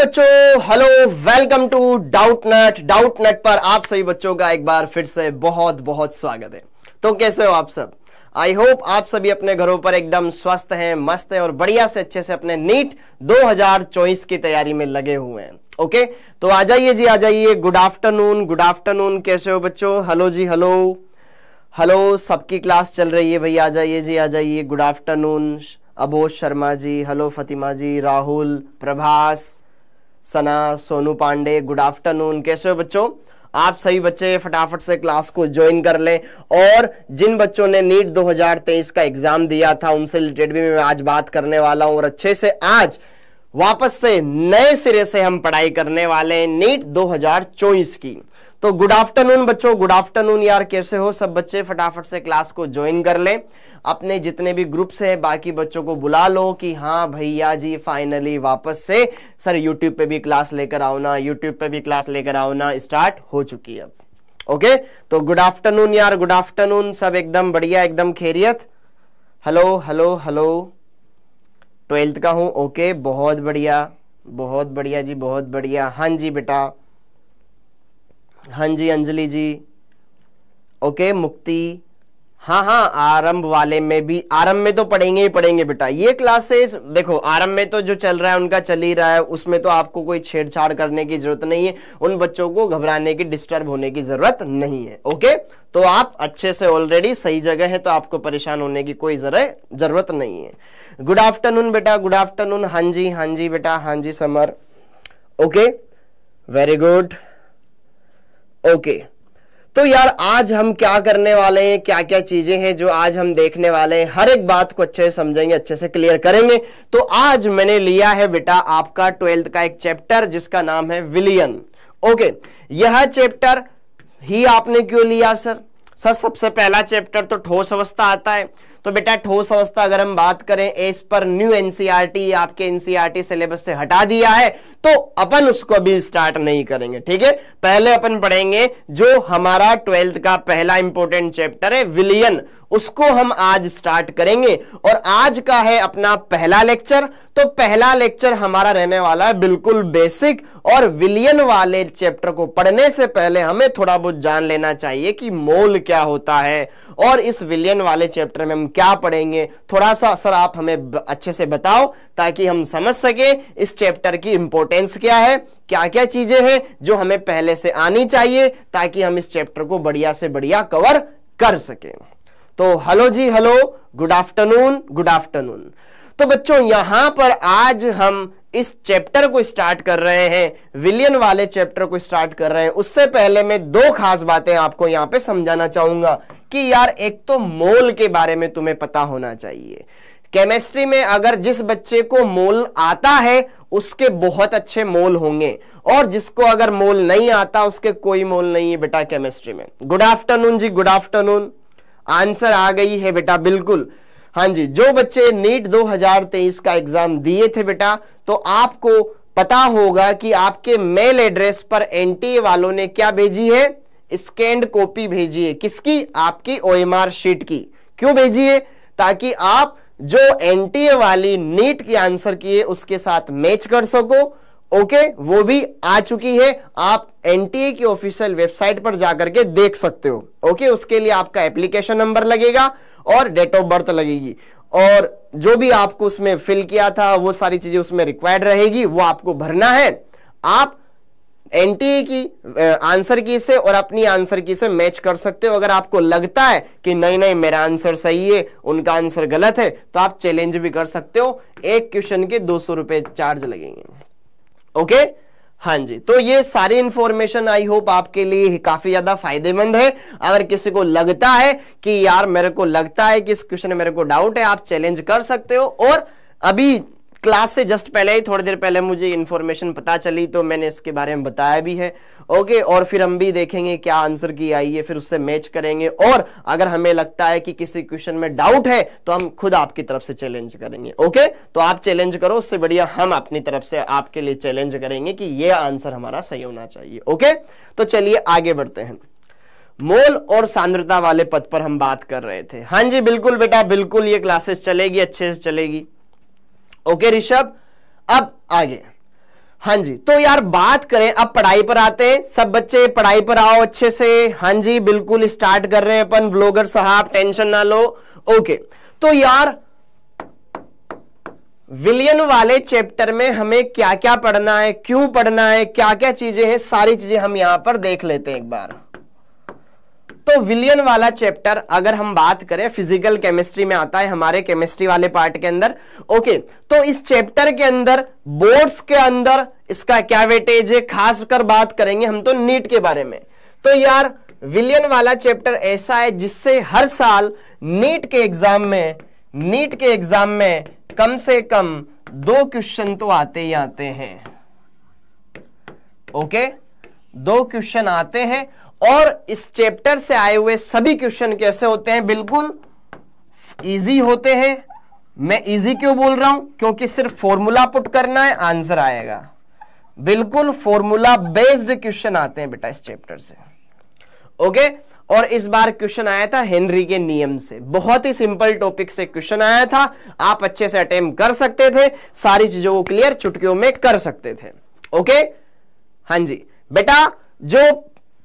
बच्चों hello welcome to Doubtnut Doubtnut पर आप सभी बच्चों का एक बार फिर से बहुत बहुत स्वागत है तो कैसे हो आप सब आई होप आप सभी अपने घरों पर एकदम स्वस्थ हैं मस्त हैं और बढ़िया से अच्छे से अपने नीट 2024 की तैयारी में लगे हुए हैं ओके तो आ जाइए जी आ जाइए गुड आफ्टरनून गुड आफ्टरनून कैसे हो बच्चों हेलो जी हेलो हेलो सबकी क्लास चल रही है भैया आ जाइए जी आ जाइए good afternoon Abodh Sharma ji hello Fatima ji Rahul Prabhas Sana Sonu Pandey good afternoon कैसे हो बच्चों आप सभी बच्चे फटाफट से क्लास को ज्वाइन कर लें और जिन बच्चों ने नीट 2023 का एग्जाम दिया था उनसे रिलेटेड भी मैं आज बात करने वाला हूं और अच्छे से आज वापस से नए सिरे से हम पढ़ाई करने वाले हैं नीट दो की तो गुड आफ्टरनून बच्चों गुड आफ्टरनून यार कैसे हो सब बच्चे फटाफट से क्लास को ज्वाइन कर लें अपने जितने भी ग्रुप्स हैं बाकी बच्चों को बुला लो कि हाँ भैया जी फाइनली वापस से सर यूट्यूब पे भी क्लास लेकर आओ ना यूट्यूब पे भी क्लास लेकर आओ ना स्टार्ट हो चुकी है ओके तो गुड आफ्टरनून यार गुड आफ्टरनून सब एकदम बढ़िया एकदम खैरियत हेलो हेलो हेलो ट्वेल्थ का हूँ ओके बहुत बढ़िया बहुत बढ़िया जी बहुत बढ़िया हाँ जी बेटा हाँ जी अंजलि जी ओके मुक्ति हाँ हाँ आरंभ वाले में भी आरंभ में तो पढ़ेंगे ही पढ़ेंगे बेटा ये क्लासेस देखो आरंभ में तो जो चल रहा है उनका चल ही रहा है उसमें तो आपको कोई छेड़छाड़ करने की जरूरत नहीं है उन बच्चों को घबराने की डिस्टर्ब होने की जरूरत नहीं है ओके तो आप अच्छे से ऑलरेडी सही जगह है तो आपको परेशान होने की कोई जरा जरूरत नहीं है गुड आफ्टरनून बेटा गुड आफ्टरनून हाँ जी हाँ जी बेटा हाँ जी Samar okay very good okay तो यार आज हम क्या करने वाले हैं क्या क्या चीजें हैं जो आज हम देखने वाले हैं हर एक बात को अच्छे से समझेंगे अच्छे से क्लियर करेंगे तो आज मैंने लिया है बेटा आपका ट्वेल्थ का एक चैप्टर जिसका नाम है विलियन ओके यह चैप्टर ही आपने क्यों लिया सर सर सबसे पहला चैप्टर तो ठोस अवस्था आता है तो बेटा ठोस अवस्था अगर हम बात करें एस पर न्यू एनसीईआरटी e आपके एनसीईआरटी सिलेबस e से हटा दिया है तो अपन उसको अभी स्टार्ट नहीं करेंगे ठीक है पहले अपन पढ़ेंगे जो हमारा ट्वेल्थ का पहला इंपॉर्टेंट चैप्टर है विलियन उसको हम आज स्टार्ट करेंगे और आज का है अपना पहला लेक्चर तो पहला लेक्चर हमारा रहने वाला है बिल्कुल बेसिक और विलियन वाले चैप्टर को पढ़ने से पहले हमें थोड़ा बहुत जान लेना चाहिए कि मोल क्या होता है और इस विलियन वाले चैप्टर में हम क्या पढ़ेंगे थोड़ा सा सर आप हमें अच्छे से बताओ ताकि हम समझ सके इस चैप्टर की इंपॉर्टेंस क्या है क्या क्या चीजें हैं जो हमें पहले से आनी चाहिए ताकि हम इस चैप्टर को बढ़िया से बढ़िया कवर कर सकें तो हेलो जी hello good afternoon good afternoon तो बच्चों यहां पर आज हम इस चैप्टर को स्टार्ट कर रहे हैं विलियन वाले चैप्टर को स्टार्ट कर रहे हैं उससे पहले मैं दो खास बातें आपको यहां पे समझाना चाहूंगा कि यार एक तो मोल के बारे में तुम्हें पता होना चाहिए केमिस्ट्री में अगर जिस बच्चे को मोल आता है उसके बहुत अच्छे मोल होंगे और जिसको अगर मोल नहीं आता उसके कोई मोल नहीं है बेटा केमिस्ट्री में गुड आफ्टरनून जी गुड आफ्टरनून आंसर आ गई है बेटा बिल्कुल हाँ जी जो बच्चे नीट 2023 का एग्जाम दिए थे बेटा तो आपको पता होगा कि आपके मेल एड्रेस पर एनटीए वालों ने क्या भेजी है स्कैंड कॉपी भेजी है किसकी आपकी ओएमआर शीट की क्यों भेजी है ताकि आप जो एनटीए वाली नीट की आंसर की है उसके साथ मैच कर सको ओके वो भी आ चुकी है आप एनटीए की ऑफिशियल वेबसाइट पर जाकर के देख सकते हो ओके उसके लिए आपका एप्लीकेशन नंबर लगेगा और डेट ऑफ बर्थ लगेगी और जो भी आपको उसमें फिल किया था वो सारी चीजें उसमें रिक्वायर्ड रहेगी वो आपको भरना है आप एनटीए की आंसर की से और अपनी आंसर की से मैच कर सकते हो अगर आपको लगता है कि नहीं नहीं मेरा आंसर सही है उनका आंसर गलत है तो आप चैलेंज भी कर सकते हो एक क्वेश्चन के दो सौ रुपए चार्ज लगेंगे ओके okay? हाँ जी तो ये सारी इंफॉर्मेशन आई होप आपके लिए काफी ज्यादा फायदेमंद है अगर किसी को लगता है कि यार मेरे को लगता है कि इस क्वेश्चन में मेरे को डाउट है आप चैलेंज कर सकते हो और अभी क्लास से जस्ट पहले ही थोड़ी देर पहले मुझे इन्फॉर्मेशन पता चली तो मैंने इसके बारे में बताया भी है ओके और फिर हम भी देखेंगे क्या आंसर की आई है फिर उससे मैच करेंगे और अगर हमें लगता है कि किसी क्वेश्चन में डाउट है तो हम खुद आपकी तरफ से चैलेंज करेंगे ओके तो आप चैलेंज करो उससे बढ़िया हम अपनी तरफ से आपके लिए चैलेंज करेंगे कि ये आंसर हमारा सही होना चाहिए ओके तो चलिए आगे बढ़ते हैं मोल और सांद्रता वाले पद पर हम बात कर रहे थे हाँ जी बिल्कुल बेटा बिल्कुल ये क्लासेस चलेगी अच्छे से चलेगी ओके ऋषभ अब आगे हाँ जी तो यार बात करें अब पढ़ाई पर आते हैं सब बच्चे पढ़ाई पर आओ अच्छे से हाँ जी बिल्कुल स्टार्ट कर रहे हैं अपन ब्लॉगर साहब टेंशन ना लो ओके तो यार विलियन वाले चैप्टर में हमें क्या क्या पढ़ना है क्यों पढ़ना है क्या क्या चीजें हैं सारी चीजें हम यहां पर देख लेते हैं एक बार तो विलियन वाला चैप्टर अगर हम बात करें फिजिकल केमिस्ट्री में आता है हमारे केमिस्ट्री वाले पार्ट के अंदर ओके तो इस चैप्टर के अंदर बोर्ड्स के अंदर इसका क्या वेटेज है खासकर बात करेंगे हम तो नीट के बारे में तो यार विलियन वाला चैप्टर ऐसा है जिससे हर साल नीट के एग्जाम में नीट के एग्जाम में कम से कम दो क्वेश्चन तो आते ही आते हैं ओके दो क्वेश्चन आते हैं और इस चैप्टर से आए हुए सभी क्वेश्चन कैसे होते हैं बिल्कुल इजी होते हैं मैं इजी क्यों बोल रहा हूं क्योंकि सिर्फ फॉर्मूला पुट करना है आंसर आएगा बिल्कुल फॉर्मूला बेस्ड क्वेश्चन आते हैं बेटा इस चैप्टर से ओके और इस बार क्वेश्चन आया था हेनरी के नियम से बहुत ही सिंपल टॉपिक से क्वेश्चन आया था आप अच्छे से अटेम कर सकते थे सारी चीजों को क्लियर चुटकियों में कर सकते थे ओके हां जी बेटा जो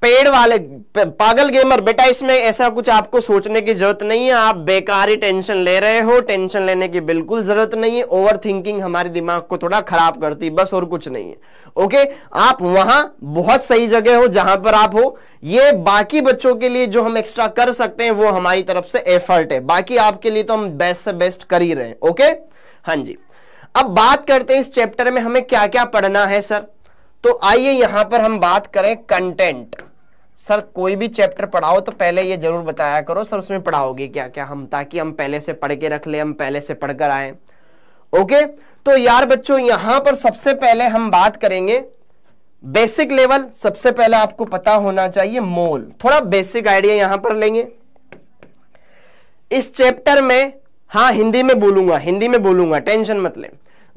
पेड़ वाले पागल गेमर बेटा इसमें ऐसा कुछ आपको सोचने की जरूरत नहीं है आप बेकार ही टेंशन ले रहे हो टेंशन लेने की बिल्कुल जरूरत नहीं है ओवर थिंकिंग हमारे दिमाग को थोड़ा खराब करती बस और कुछ नहीं है ओके आप वहां बहुत सही जगह हो जहां पर आप हो ये बाकी बच्चों के लिए जो हम एक्स्ट्रा कर सकते हैं वो हमारी तरफ से एफर्ट है बाकी आपके लिए तो हम बेस्ट से बेस्ट कर ही रहे हैं ओके हाँ जी अब बात करते हैं इस चैप्टर में हमें क्या क्या पढ़ना है सर तो आइए यहां पर हम बात करें कंटेंट सर कोई भी चैप्टर पढ़ाओ तो पहले ये जरूर बताया करो सर उसमें पढ़ाओगे क्या क्या हम ताकि हम पहले से पढ़ के रख ले हम पहले से पढ़कर आए ओके तो यार बच्चों यहां पर सबसे पहले हम बात करेंगे बेसिक लेवल सबसे पहले आपको पता होना चाहिए मोल थोड़ा बेसिक आइडिया यहां पर लेंगे इस चैप्टर में हाँ हिंदी में बोलूंगा हिंदी में बोलूंगा टेंशन मत ले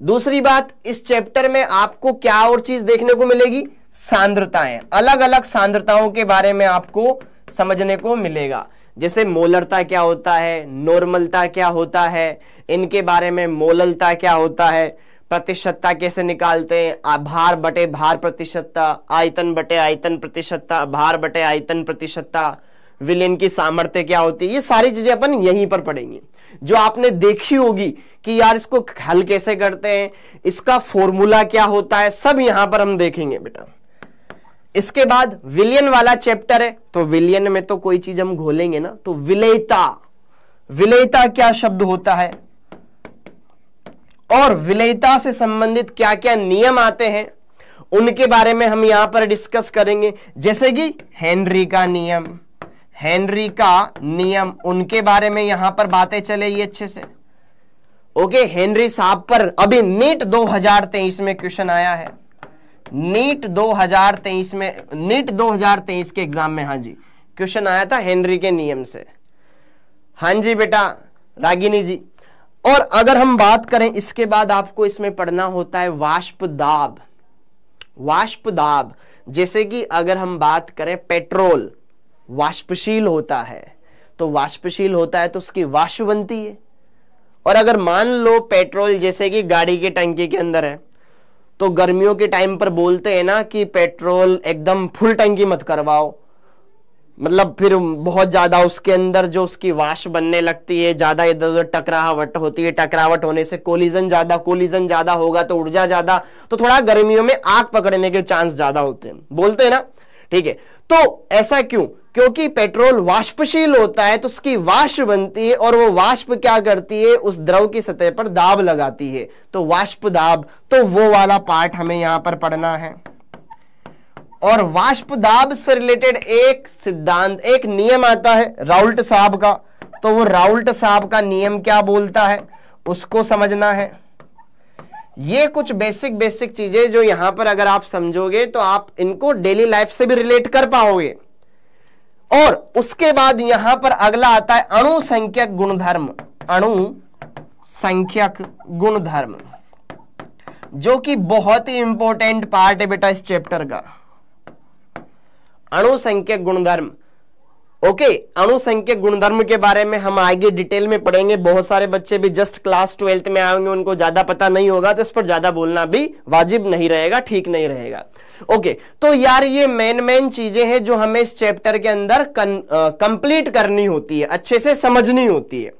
दूसरी बात इस चैप्टर में आपको क्या और चीज देखने को मिलेगी सांद्रताएं अलग अलग सांद्रताओं के बारे में आपको समझने को मिलेगा जैसे मोलरता क्या होता है नॉर्मलता क्या होता है इनके बारे में मोललता क्या होता है प्रतिशतता कैसे निकालते हैं भार बटे भार प्रतिशतता आयतन बटे आयतन प्रतिशतता भार बटे आयतन प्रतिशतता विलेन की सामर्थ्य क्या होती है ये सारी चीजें अपन यहीं पर पढ़ेंगे जो आपने देखी होगी कि यार इसको हल कैसे करते हैं इसका फॉर्मूला क्या होता है सब यहां पर हम देखेंगे बेटा इसके बाद विलियन वाला चैप्टर है तो विलियन में तो कोई चीज हम घोलेंगे ना तो विलेयता विलेयता क्या शब्द होता है और विलेयता से संबंधित क्या क्या नियम आते हैं उनके बारे में हम यहां पर डिस्कस करेंगे जैसे कि हेनरी का नियम हेनरी का नियम उनके बारे में यहां पर बातें चलेगी अच्छे से ओके हेनरी साहब पर अभी नीट 2023 में क्वेश्चन आया है नीट 2023 में नीट 2023 के एग्जाम में हाँ जी क्वेश्चन आया था हेनरी के नियम से हाँ जी बेटा रागिनी जी और अगर हम बात करें इसके बाद आपको इसमें पढ़ना होता है वाष्प दाब वाष्प दाब जैसे कि अगर हम बात करें पेट्रोल वाष्पशील होता है तो वाष्पशील होता है तो उसकी वाष्प बनती है और अगर मान लो पेट्रोल जैसे कि गाड़ी के टंकी के अंदर है तो गर्मियों के टाइम पर बोलते हैं ना कि पेट्रोल एकदम फुल टंकी मत करवाओ मतलब फिर बहुत ज़्यादा उसके अंदर जो उसकी वाश बनने लगती है ज़्यादा इधर उधर टकरावट होती है टकरावट होने से कोलिजन ज़्यादा कोलिजन ज़्यादा होगा तो ऊर्जा ज़्यादा तो थोड़ा गर्मियों में आग पकड़ने के चांस ज़्यादा होते हैं बोलते हैं ना ठीक है तो ऐसा क्यों क्योंकि पेट्रोल वाष्पशील होता है तो उसकी वाष्प बनती है और वो वाष्प क्या करती है उस द्रव की सतह पर दाब लगाती है तो वाष्प दाब तो वो वाला पार्ट हमें यहां पर पढ़ना है और वाष्प दाब से रिलेटेड एक सिद्धांत एक नियम आता है राउल्ट साहब का तो वो राउल्ट साहब का नियम क्या बोलता है उसको समझना है ये कुछ बेसिक बेसिक चीजें जो यहां पर अगर आप समझोगे तो आप इनको डेली लाइफ से भी रिलेट कर पाओगे और उसके बाद यहां पर अगला आता है अणु संख्यक गुणधर्म अणु संख्यक गुणधर्म जो कि बहुत ही इंपॉर्टेंट पार्ट है बेटा इस चैप्टर का अणु संख्यक गुणधर्म ओके अणुसंख्यक गुणधर्म के बारे में हम आगे डिटेल में पढ़ेंगे बहुत सारे बच्चे भी जस्ट क्लास ट्वेल्थ में आएंगे उनको ज्यादा पता नहीं होगा तो इस पर ज्यादा बोलना भी वाजिब नहीं रहेगा ठीक नहीं रहेगा ओके तो यार ये मेन मेन चीजें हैं जो हमें इस चैप्टर के अंदर कंप्लीट करनी होती है अच्छे से समझनी होती है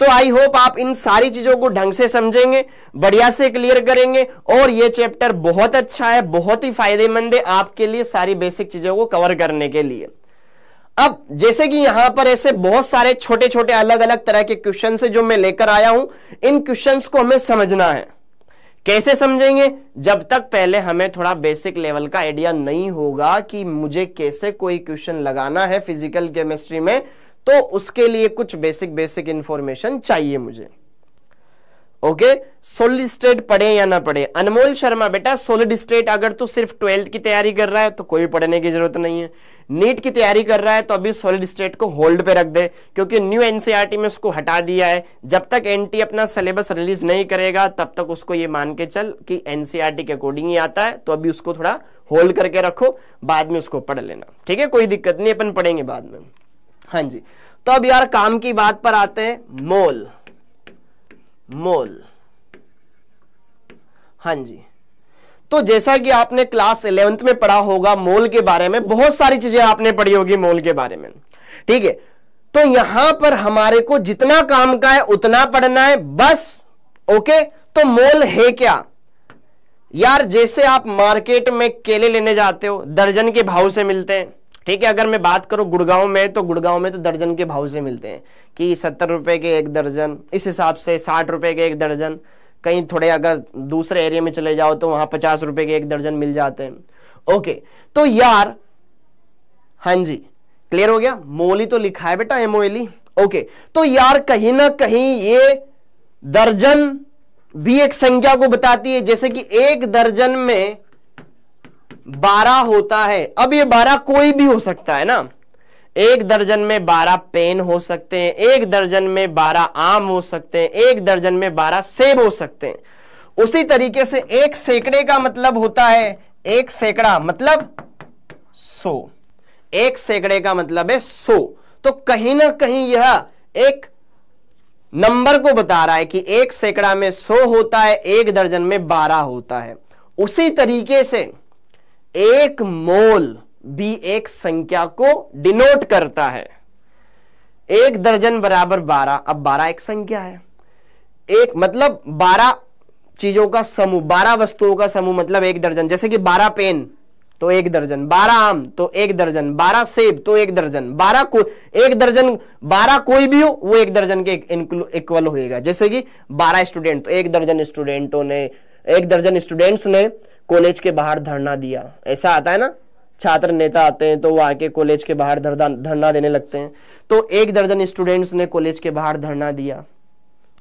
तो आई होप आप इन सारी चीजों को ढंग से समझेंगे बढ़िया से क्लियर करेंगे और ये चैप्टर बहुत अच्छा है बहुत ही फायदेमंद है आपके लिए सारी बेसिक चीजों को कवर करने के लिए अब जैसे कि यहां पर ऐसे बहुत सारे छोटे छोटे अलग अलग तरह के क्वेश्चन है जो मैं लेकर आया हूं इन क्वेश्चन को हमें समझना है कैसे समझेंगे जब तक पहले हमें थोड़ा बेसिक लेवल का आइडिया नहीं होगा कि मुझे कैसे कोई क्वेश्चन लगाना है फिजिकल केमिस्ट्री में तो उसके लिए कुछ बेसिक बेसिक इंफॉर्मेशन चाहिए मुझे ओके सोलिड स्टेट पढ़े या ना पढ़े अनमोल शर्मा बेटा सोलिड स्टेट अगर तू सिर्फ ट्वेल्थ की तैयारी कर रहा है तो कोई पढ़ने की जरूरत नहीं है नीट की तैयारी कर रहा है तो अभी सॉलिड स्टेट को होल्ड पे रख दे क्योंकि न्यू एनसीईआरटी e में उसको हटा दिया है जब तक एनटी e अपना सिलेबस रिलीज नहीं करेगा तब तक उसको ये मान के चल कि एनसीईआरटी e के अकॉर्डिंग ही आता है तो अभी उसको थोड़ा होल्ड करके रखो बाद में उसको पढ़ लेना ठीक है कोई दिक्कत नहीं अपन पढ़ेंगे बाद में हाँ जी तो अब यार काम की बात पर आते हैं मोल मोल हाँ जी तो जैसा कि आपने क्लास इलेवेंथ में पढ़ा होगा मोल के बारे में बहुत सारी चीजें आपने पढ़ी होगी मोल के बारे में ठीक है तो यहां पर हमारे को जितना काम का है उतना पढ़ना है बस ओके तो मोल है क्या यार जैसे आप मार्केट में केले लेने जाते हो दर्जन के भाव से मिलते हैं ठीक है अगर मैं बात करूं गुड़गांव में तो गुड़गांव में तो दर्जन के भाव से मिलते हैं कि सत्तर रुपए के एक दर्जन इस हिसाब से साठ रुपए के एक दर्जन कहीं थोड़े अगर दूसरे एरिया में चले जाओ तो वहां पचास रुपए के एक दर्जन मिल जाते हैं ओके तो यार हाँ जी क्लियर हो गया मोली तो लिखा है बेटा एमओएली ओके e। तो यार कहीं ना कहीं ये दर्जन भी एक संख्या को बताती है जैसे कि एक दर्जन में बारह होता है अब ये बारह कोई भी हो सकता है ना एक दर्जन में बारह पेन हो सकते हैं एक दर्जन में बारह आम हो सकते हैं एक दर्जन में बारह सेब हो सकते हैं उसी तरीके से एक सैकड़े का मतलब होता है एक सैकड़ा मतलब सो एक सैकड़े का मतलब है सो तो कहीं ना कहीं यह एक नंबर को बता रहा है कि एक सैकड़ा में सो होता है एक दर्जन में बारह होता है उसी तरीके से एक मोल भी एक संख्या को डिनोट करता है एक दर्जन बराबर बारह अब बारह एक संख्या है एक मतलब बारह चीजों का समूह बारह वस्तुओं का समूह मतलब एक दर्जन जैसे कि बारह पेन तो एक दर्जन बारह आम तो एक दर्जन बारह सेब तो एक दर्जन बारह को एक दर्जन बारह कोई भी हो वो एक दर्जन के इक्वल होएगा जैसे कि बारह स्टूडेंट तो एक दर्जन स्टूडेंटों ने एक दर्जन स्टूडेंट्स ने कॉलेज के बाहर धरना दिया ऐसा आता है ना छात्र नेता आते हैं तो वो आके कॉलेज के बाहर धरना देने लगते हैं तो एक दर्जन स्टूडेंट्स ने कॉलेज के बाहर धरना दिया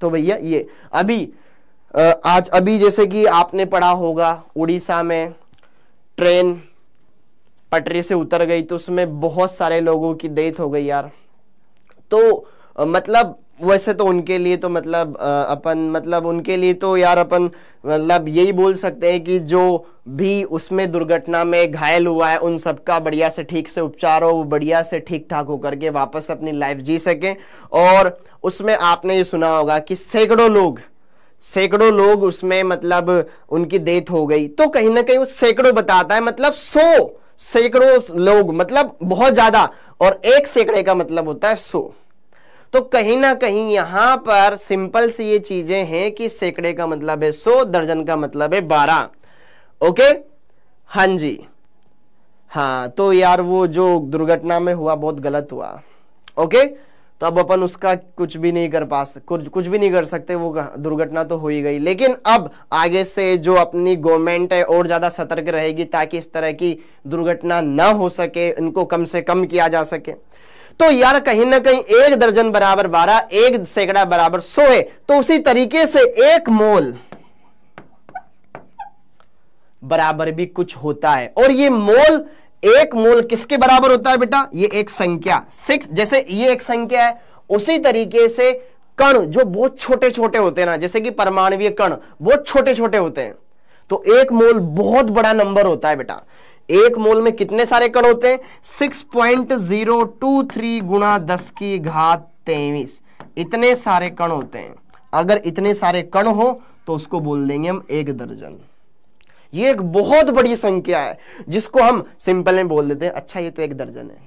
तो भैया ये अभी आज अभी जैसे कि आपने पढ़ा होगा उड़ीसा में ट्रेन पटरी से उतर गई तो उसमें बहुत सारे लोगों की डेथ हो गई यार तो मतलब वैसे तो उनके लिए तो मतलब अपन मतलब उनके लिए तो यार अपन मतलब यही बोल सकते हैं कि जो भी उसमें दुर्घटना में घायल हुआ है उन सबका बढ़िया से ठीक से उपचार हो वो बढ़िया से ठीक ठाक होकर के वापस अपनी लाइफ जी सकें और उसमें आपने ये सुना होगा कि सैकड़ों लोग सैकड़ों लोग उसमें मतलब उनकी डेथ हो गई तो कहीं ना कहीं वो सैकड़ों बताता है मतलब सो सैकड़ों लोग मतलब बहुत ज़्यादा और एक सैकड़े का मतलब होता है सो तो कहीं ना कहीं यहां पर सिंपल सी ये चीजें हैं कि सैकड़े का मतलब है सो दर्जन का मतलब है बारह ओके हां जी हाँ तो यार वो जो दुर्घटना में हुआ बहुत गलत हुआ ओके तो अब अपन उसका कुछ भी नहीं कर पा कुछ कुछ भी नहीं कर सकते वो दुर्घटना तो हो ही गई लेकिन अब आगे से जो अपनी गवर्नमेंट है और ज़्यादा सतर्क रहेगी ताकि इस तरह की दुर्घटना ना हो सके इनको कम से कम किया जा सके तो यार कहीं ना कहीं एक दर्जन बराबर बारह एक सैकड़ा बराबर सो है तो उसी तरीके से एक मोल बराबर भी कुछ होता है और ये मोल एक मोल किसके बराबर होता है बेटा ये एक संख्या सिक्स जैसे ये एक संख्या है उसी तरीके से कण जो बहुत छोटे छोटे होते हैं ना जैसे कि परमाणु कण बहुत छोटे छोटे होते हैं तो एक मोल बहुत बड़ा नंबर होता है बेटा एक मोल में कितने सारे कण होते हैं six point zero two three गुणा दस की घात तेईस इतने सारे कण होते हैं अगर इतने सारे कण हो तो उसको बोल देंगे हम एक दर्जन ये एक बहुत बड़ी संख्या है जिसको हम सिंपल में बोल देते हैं अच्छा ये तो एक दर्जन है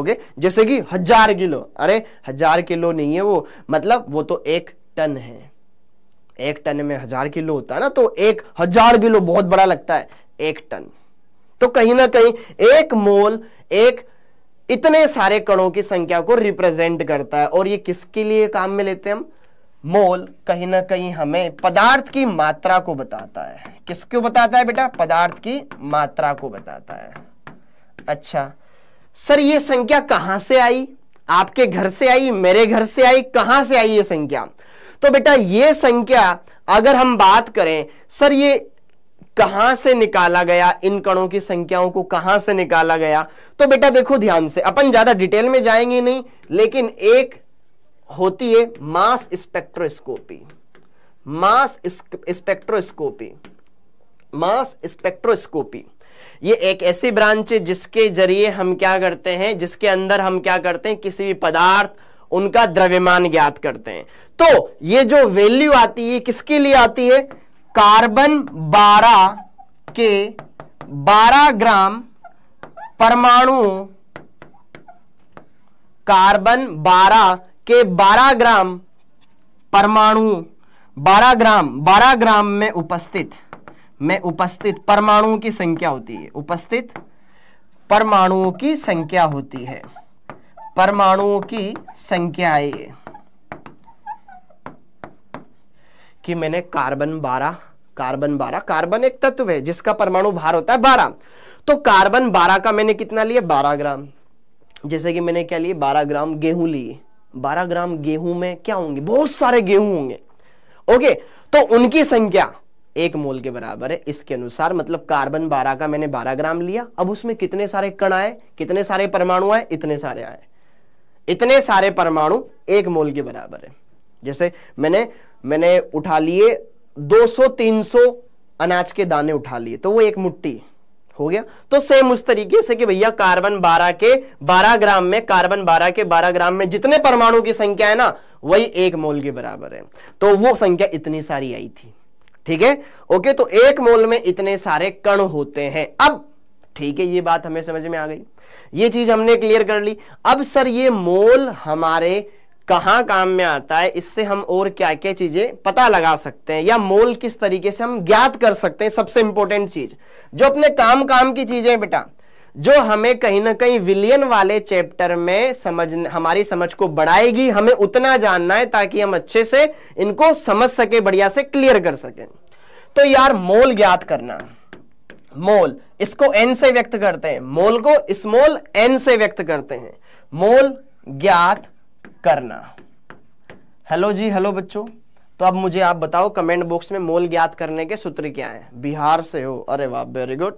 ओके जैसे कि हजार किलो अरे हजार किलो नहीं है वो मतलब वो तो एक टन है एक टन में हजार किलो होता है ना तो एक हजार किलो बहुत बड़ा लगता है एक टन तो कहीं ना कहीं एक मोल एक इतने सारे कणों की संख्या को रिप्रेजेंट करता है और ये किसके लिए काम में लेते हैं हम मोल कहीं ना कहीं हमें पदार्थ की मात्रा को बताता है किसको बताता है बेटा पदार्थ की मात्रा को बताता है अच्छा सर ये संख्या कहां से आई आपके घर से आई मेरे घर से आई कहां से आई ये संख्या तो बेटा ये संख्या अगर हम बात करें सर ये कहां से निकाला गया इन कणों की संख्याओं को कहां से निकाला गया तो बेटा देखो ध्यान से अपन ज्यादा डिटेल में जाएंगे नहीं लेकिन एक होती है mass spectroscopy mass spectroscopy mass spectroscopy ये एक ऐसी ब्रांच है जिसके जरिए हम क्या करते हैं जिसके अंदर हम क्या करते हैं किसी भी पदार्थ उनका द्रव्यमान ज्ञात करते हैं तो ये जो वैल्यू आती है किसके लिए आती है कार्बन 12 के 12 ग्राम परमाणु कार्बन 12 के 12 ग्राम परमाणु 12 ग्राम 12 ग्राम में उपस्थित में उपस्थित परमाणुओं की संख्या होती है उपस्थित परमाणुओं की संख्या होती है परमाणुओं की संख्या है कि मैंने कार्बन बारह कार्बन बारह कार्बन एक तत्व है जिसका परमाणु भार होता है बारह तो कार्बन बारह का मैंने कितना लिया बारह ग्राम जैसे कि मैंने क्या लिया बारह ग्राम गेहूं लिए बारह ग्राम गेहूं में क्या होंगे बहुत सारे गेहूं होंगे ओके तो उनकी संख्या एक मोल के बराबर है इसके अनुसार मतलब कार्बन बारह का मैंने बारह ग्राम लिया अब उसमें कितने सारे कण आए कितने सारे परमाणु आए इतने सारे आए इतने सारे परमाणु एक मोल के बराबर है जैसे मैंने मैंने उठा लिए 200-300 अनाज के दाने उठा लिए तो वो एक मुट्ठी हो गया तो सेम उस तरीके से कि भैया कार्बन 12 के 12 ग्राम में कार्बन 12 के 12 ग्राम में जितने परमाणु की संख्या है ना वही एक मोल के बराबर है तो वो संख्या इतनी सारी आई थी ठीक है ओके तो एक मोल में इतने सारे कण होते हैं अब ठीक है ये बात हमें समझ में आ गई ये चीज हमने क्लियर कर ली अब सर ये मोल हमारे कहाँ काम में आता है इससे हम और क्या क्या चीजें पता लगा सकते हैं या मोल किस तरीके से हम ज्ञात कर सकते हैं सबसे इंपॉर्टेंट चीज जो अपने काम काम की चीजें बेटा जो हमें कहीं ना कहीं विलियन वाले चैप्टर में समझ हमारी समझ को बढ़ाएगी हमें उतना जानना है ताकि हम अच्छे से इनको समझ सके बढ़िया से क्लियर कर सके तो यार मोल ज्ञात करना मोल इसको एन से व्यक्त करते हैं मोल को स्मोल एन से व्यक्त करते हैं मोल ज्ञात करना हेलो जी हेलो बच्चों तो अब मुझे आप बताओ कमेंट बॉक्स में मोल ज्ञात करने के सूत्र क्या हैं बिहार से हो अरे वाह वेरी गुड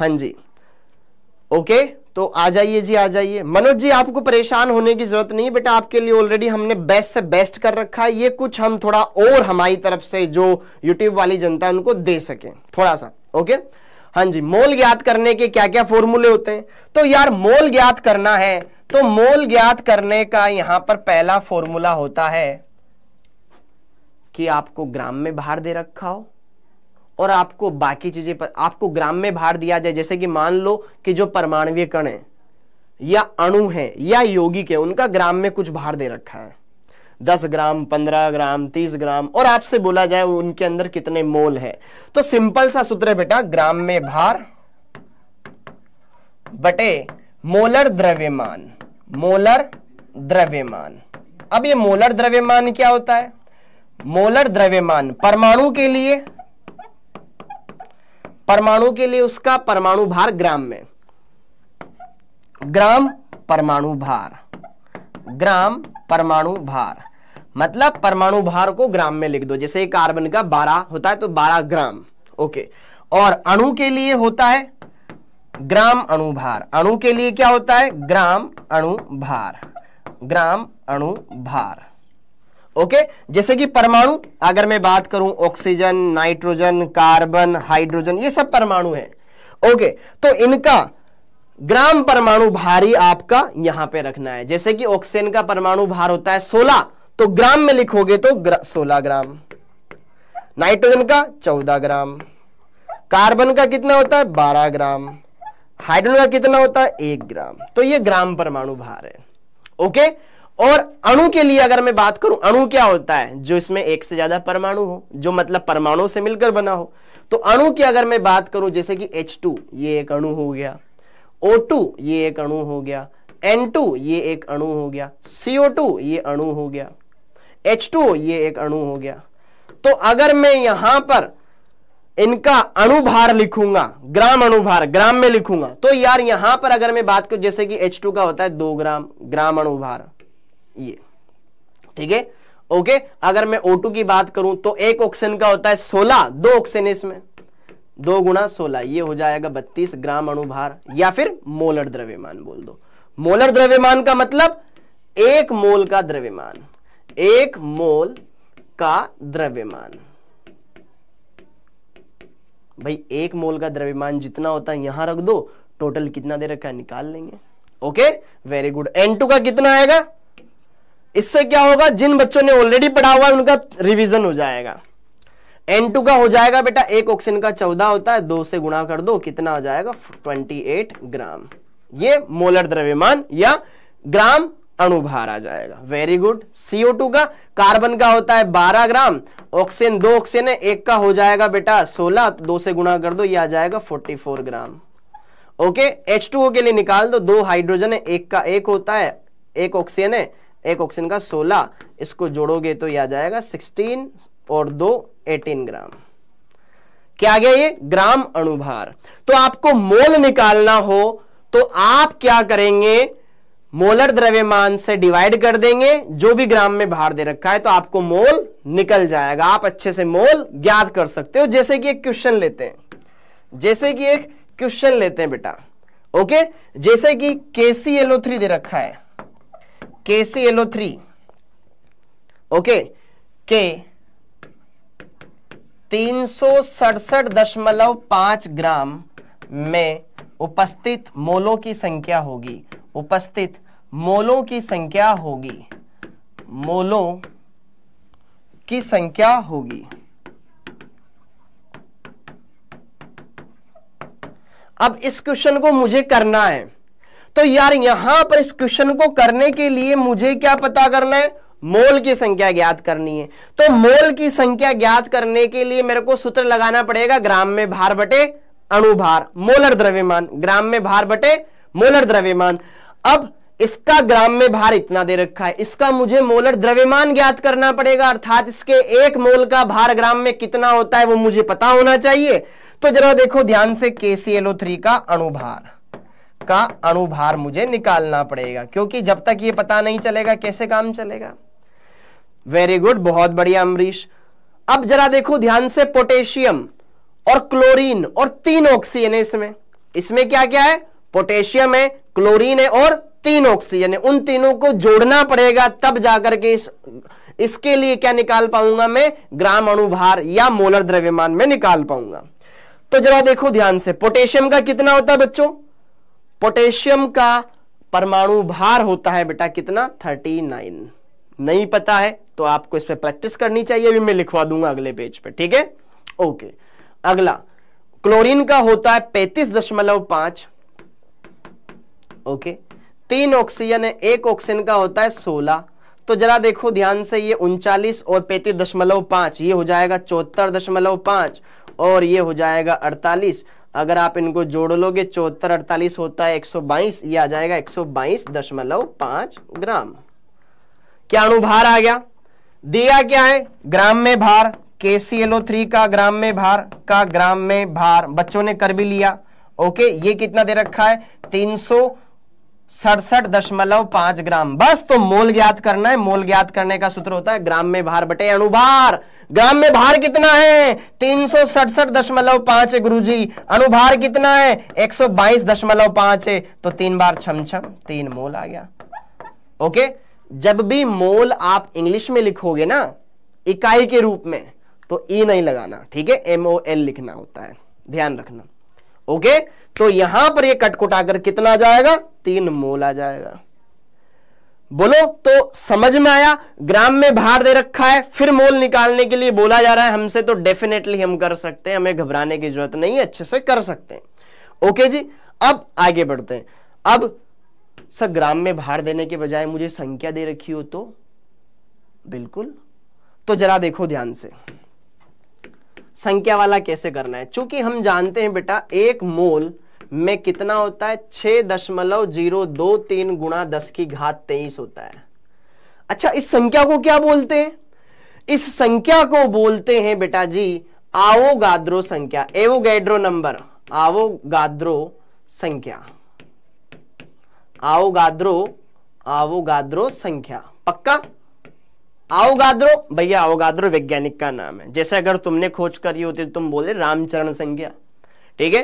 हाँ जी ओके तो आ जाइए जी आ जाइए मनोज जी आपको परेशान होने की जरूरत नहीं बेटा आपके लिए ऑलरेडी हमने बेस्ट से बेस्ट कर रखा है ये कुछ हम थोड़ा और हमारी तरफ से जो यूट्यूब वाली जनता है उनको दे सके थोड़ा सा ओके हाँ जी मोल ज्ञात करने के क्या क्या फॉर्मूले होते हैं तो यार मोल ज्ञात करना है तो मोल ज्ञात करने का यहां पर पहला फॉर्मूला होता है कि आपको ग्राम में भार दे रखा हो और आपको बाकी चीजें आपको ग्राम में भार दिया जाए जैसे कि मान लो कि जो परमाणवीय कण है या अणु है या यौगिक है उनका ग्राम में कुछ भार दे रखा है दस ग्राम पंद्रह ग्राम तीस ग्राम और आपसे बोला जाए उनके अंदर कितने मोल है तो सिंपल सा सूत्र है बेटा ग्राम में भार बटे मोलर द्रव्यमान मोलर द्रव्यमान अब ये मोलर द्रव्यमान क्या होता है मोलर द्रव्यमान परमाणु के लिए परमाणु के लिए उसका परमाणु भार ग्राम में ग्राम परमाणु भार ग्राम परमाणु भार मतलब परमाणु भार को ग्राम में लिख दो जैसे कार्बन का 12 होता है तो 12 ग्राम ओके और अणु के लिए होता है ग्राम अणुभार अणु के लिए क्या होता है ग्राम अणुभार ग्राम अणु भार ओके जैसे कि परमाणु अगर मैं बात करूं ऑक्सीजन नाइट्रोजन कार्बन हाइड्रोजन ये सब परमाणु है ओके तो इनका ग्राम परमाणु भारी आपका यहां पे रखना है जैसे कि ऑक्सीजन का परमाणु भार होता है 16 तो ग्राम में लिखोगे तो ग्र, 16 ग्राम नाइट्रोजन का 14 ग्राम कार्बन का कितना होता है 12 ग्राम हाइड्रोजन का कितना होता है एक ग्राम तो ये ग्राम परमाणु भार है ओके और अणु के लिए अगर मैं बात करूं अणु क्या होता है जो इसमें एक से ज्यादा परमाणु हो जो मतलब परमाणु से मिलकर बना हो तो अणु की अगर मैं बात करूं जैसे कि H2 ये एक अणु हो गया O2 ये एक अणु हो गया N2 ये एक अणु हो गया CO2 ये अणु हो गया H2 ये एक अणु हो गया तो अगर मैं यहां पर इनका अणुभार लिखूंगा ग्राम अणुभार ग्राम में लिखूंगा तो यार यहां पर अगर मैं बात करूं जैसे कि H2 का होता है दो ग्राम ग्राम अणुभार ये ठीक है ओके अगर मैं O2 की बात करूं तो एक ऑक्सीजन का होता है 16 दो ऑक्सीजन इसमें दो गुणा सोलह ये हो जाएगा बत्तीस ग्राम अणुभार या फिर मोलर द्रव्यमान बोल दो मोलर द्रव्यमान का मतलब एक मोल का द्रव्यमान एक मोल का द्रव्यमान भाई एक मोल का द्रव्यमान जितना होता है यहां रख दो टोटल कितना दे रखा है निकाल लेंगे ओके वेरी गुड एन का कितना आएगा इससे क्या होगा जिन बच्चों ने ऑलरेडी पढ़ा हुआ है उनका रिविजन हो जाएगा एन टू का हो जाएगा बेटा एक ऑक्सीजन का चौदह होता है दो से गुणा कर दो कितना हो जाएगा ट्वेंटी एट ग्राम ये मोलर द्रव्यमान या ग्राम अणु बाहर आ जाएगा वेरी गुड सीओ टू का कार्बन का होता है बारह ग्राम ऑक्सीजन दो ऑक्सीजन है एक का हो जाएगा बेटा सोलह तो दो से गुणा कर दो ये आ जाएगा forty four gram okay H two के लिए निकाल दो दो हाइड्रोजन है एक का एक होता है एक ऑक्सीजन है एक ऑक्सीजन का सोलह इसको जोड़ोगे तो यह आ जाएगा सिक्सटीन और दो एटीन ग्राम क्या गया ये ग्राम अणुभार तो आपको मोल निकालना हो तो आप क्या करेंगे मोलर द्रव्यमान से डिवाइड कर देंगे जो भी ग्राम में भार दे रखा है तो आपको मोल निकल जाएगा आप अच्छे से मोल ज्ञात कर सकते हो जैसे कि एक क्वेश्चन लेते हैं जैसे कि एक क्वेश्चन लेते हैं बेटा ओके जैसे कि एलो थ्री दे रखा है थ्री ओके के तीन दशमलव पांच ग्राम में उपस्थित मोलों की संख्या होगी उपस्थित मोलों की संख्या होगी मोलों की संख्या होगी अब इस क्वेश्चन को मुझे करना है तो यार यहां पर इस क्वेश्चन को करने के लिए मुझे क्या पता करना है मोल की संख्या ज्ञात करनी है तो मोल की संख्या ज्ञात करने के लिए मेरे को सूत्र लगाना पड़ेगा ग्राम में भार बटे अणुभार मोलर द्रव्यमान ग्राम में भार बटे मोलर द्रव्यमान अब इसका ग्राम में भार इतना दे रखा है इसका मुझे मोलर द्रव्यमान ज्ञात करना पड़ेगा अर्थात इसके एक मोल का भार ग्राम में कितना होता है वो मुझे पता होना चाहिए तो जरा देखो ध्यान से के का अणुभार का अणुभार मुझे निकालना पड़ेगा क्योंकि जब तक ये पता नहीं चलेगा कैसे काम चलेगा वेरी गुड बहुत बढ़िया अमरीश अब जरा देखो ध्यान से पोटेशियम और क्लोरीन और तीन ऑक्सीजन इसमें इसमें क्या क्या है पोटेशियम है क्लोरीन है और तीन ऑक्सीजन है उन तीनों को जोड़ना पड़ेगा तब जाकर के इस इसके लिए क्या निकाल पाऊंगा मैं ग्राम अणुभार या मोलर द्रव्यमान में निकाल पाऊंगा तो जरा देखो ध्यान से पोटेशियम का कितना होता है बच्चों पोटेशियम का परमाणु भार होता है बेटा कितना 39 नहीं पता है तो आपको इस पर प्रैक्टिस करनी चाहिए अभी मैं लिखवा दूंगा अगले पेज पे ठीक है ओके अगला क्लोरीन का होता है पैंतीस दशमलव पांच ओके तीन ऑक्सीजन है एक ऑक्सीजन का होता है सोलह तो जरा देखो ध्यान से ये उनचालीस और पैंतीस दशमलव पांच ये हो जाएगा चौहत्तर दशमलव पांच और ये हो जाएगा अड़तालीस अगर आप इनको जोड़ लोगे चौहत्तर अड़तालीस होता है एक सौ बाईस ये आ जाएगा एक सौ बाईस दशमलव पांच ग्राम क्या अणुभार आ गया दिया क्या है ग्राम में भार KClO3 का ग्राम में भार का ग्राम में भार बच्चों ने कर भी लिया ओके ये कितना दे रखा है तीन सौ सड़सठ दशमलव पांच ग्राम बस तो मोल ज्ञात करना है मोल ज्ञात करने का सूत्र होता है ग्राम में भार बटे अनुभार ग्राम में भार कितना है तीन सौ सड़सठ दशमलव पांच गुरु जी अनुभार कितना है एक सौ बाईस दशमलव पांच है तो तीन बार छम छम तीन मोल आ गया ओके जब भी मोल आप इंग्लिश में लिखोगे ना इकाई के रूप में तो ई नहीं लगाना ठीक है एम ओ एल लिखना होता है ध्यान रखना ओके तो यहां पर ये कटकुटा कर कितना जाएगा तीन मोल आ जाएगा बोलो तो समझ में आया ग्राम में भार दे रखा है फिर मोल निकालने के लिए बोला जा रहा है हमसे तो डेफिनेटली हम कर सकते हैं हमें घबराने की जरूरत नहीं है अच्छे से कर सकते हैं ओके जी अब आगे बढ़ते हैं अब सर ग्राम में भार देने के बजाय मुझे संख्या दे रखी हो तो बिल्कुल तो जरा देखो ध्यान से संख्या वाला कैसे करना है चूंकि हम जानते हैं बेटा एक मोल में कितना होता है छह दशमलव जीरो दो तीन गुणा दस की घात तेईस होता है अच्छा इस संख्या को क्या बोलते हैं इस संख्या को बोलते हैं बेटा जी आवोगाद्रो संख्या एवोगैड्रो नंबर आवोगाद्रो संख्या आवोगाद्रो आवोगाद्रो संख्या पक्का आवोगाद्रो भैया आवोगाद्रो वैज्ञानिक का नाम है जैसे अगर तुमने खोज करी होती तो तुम बोले रामचरण संख्या ठीक है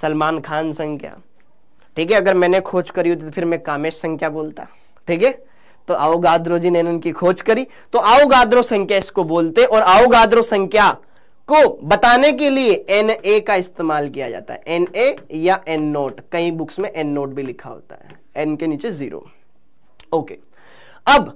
सलमान खान संख्या ठीक है अगर मैंने खोज करी होती तो फिर मैं कामेश संख्या बोलता ठीक है तो आओगाद्रो जी ने उनकी खोज करी तो आओगाद्रो संख्या इसको बोलते और आओगाद्रो संख्या को बताने के लिए एन ए का इस्तेमाल किया जाता है एन ए या एन नोट कई बुक्स में एन नोट भी लिखा होता है एन के नीचे जीरो ओके अब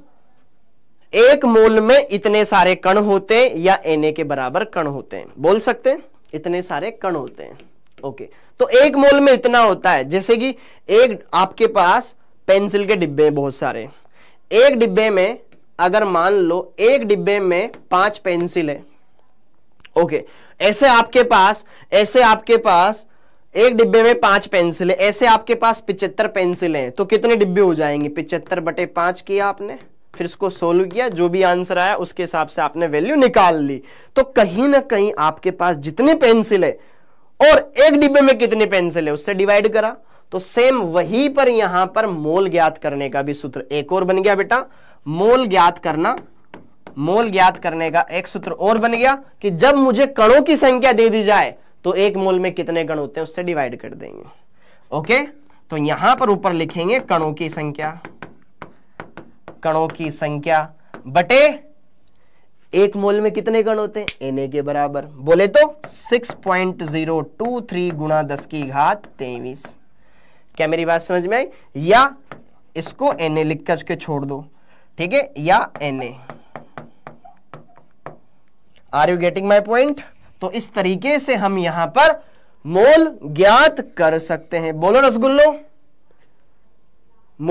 एक मोल में इतने सारे कण होते हैं या एन ए के बराबर कण होते हैं बोल सकते हैं इतने सारे कण होते हैं ओके तो एक मोल में इतना होता है जैसे कि एक आपके पास पेंसिल के डिब्बे बहुत सारे एक डिब्बे में अगर मान लो एक डिब्बे में पांच पेंसिल है ओके ऐसे आपके पास ऐसे आपके पास एक डिब्बे में पांच पेंसिल है ऐसे आपके पास पिचहत्तर पेंसिल हैं तो कितने डिब्बे हो जाएंगे पिचहत्तर बटे पांच किया आपने फिर इसको सोल्व किया जो भी आंसर आया उसके हिसाब से आपने वैल्यू निकाल ली तो कहीं ना कहीं आपके पास जितने पेंसिल है और एक डिब्बे में कितने पेंसिल है उससे डिवाइड करा तो सेम वही पर यहां पर मोल ज्ञात करने का भी सूत्र एक और बन गया बेटा मोल ज्ञात करना मोल ज्ञात करने का एक सूत्र और बन गया कि जब मुझे कणों की संख्या दे दी जाए तो एक मोल में कितने कण होते हैं उससे डिवाइड कर देंगे ओके तो यहां पर ऊपर लिखेंगे कणों की संख्या कणों की संख्या बटे एक मोल में कितने कण होते हैं एन के बराबर बोले तो 6.023 गुणा दस की घात तेईस क्या मेरी बात समझ में आई या इसको एन लिख करके छोड़ दो ठीक है या N are you getting my point तो इस तरीके से हम यहां पर मोल ज्ञात कर सकते हैं बोलो रसगुल्लो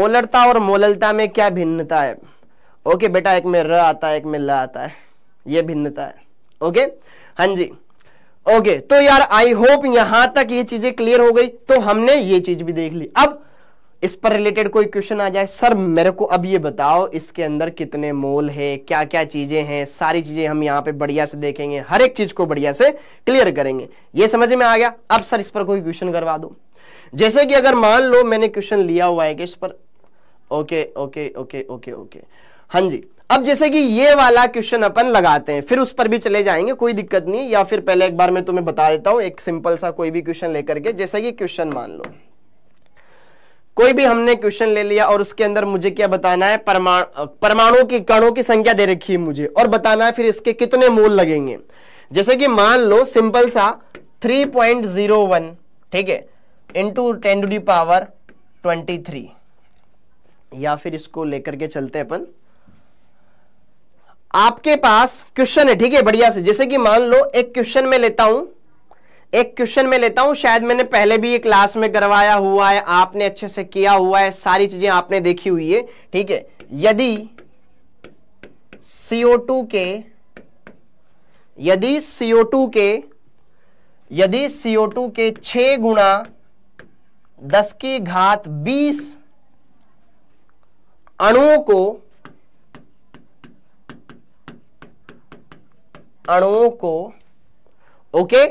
मोलरता और मोललता में क्या भिन्नता है ओके बेटा एक में र आता है एक में ल आता है ये भिन्नता है ओके हाँ जी ओके तो यार आई होप यहां तक ये चीजें क्लियर हो गई तो हमने ये चीज भी देख ली अब इस पर रिलेटेड कोई क्वेश्चन आ जाए सर मेरे को अब ये बताओ इसके अंदर कितने मोल है क्या क्या चीजें हैं सारी चीजें हम यहाँ पे बढ़िया से देखेंगे हर एक चीज को बढ़िया से क्लियर करेंगे ये समझ में आ गया अब सर इस पर कोई क्वेश्चन करवा दो जैसे कि अगर मान लो मैंने क्वेश्चन लिया हुआ है कि इस पर okay okay okay okay okay हाँ जी अब जैसे कि ये वाला क्वेश्चन अपन लगाते हैं फिर उस पर भी चले जाएंगे कोई दिक्कत नहीं या फिर पहले एक बार मैं तुम्हें बता देता हूं एक सिंपल सा कोई भी क्वेश्चन लेकर के जैसे कि क्वेश्चन मान लो कोई भी हमने क्वेश्चन ले लिया और उसके अंदर मुझे क्या बताना है परमाणु परमाणु की कणों की संख्या दे रखी है मुझे और बताना है फिर इसके कितने मोल लगेंगे जैसे कि मान लो सिंपल सा 3.01 ठीक है into ten to the power 23 या फिर इसको लेकर के चलते अपन आपके पास क्वेश्चन है ठीक है बढ़िया से जैसे कि मान लो एक क्वेश्चन में लेता हूं एक क्वेश्चन में लेता हूं शायद मैंने पहले भी ये क्लास में करवाया हुआ है आपने अच्छे से किया हुआ है सारी चीजें आपने देखी हुई है ठीक है यदि CO2 के यदि CO2 के यदि CO2 के छह गुणा दस की घात 20 अणुओं को अणुओं को ओके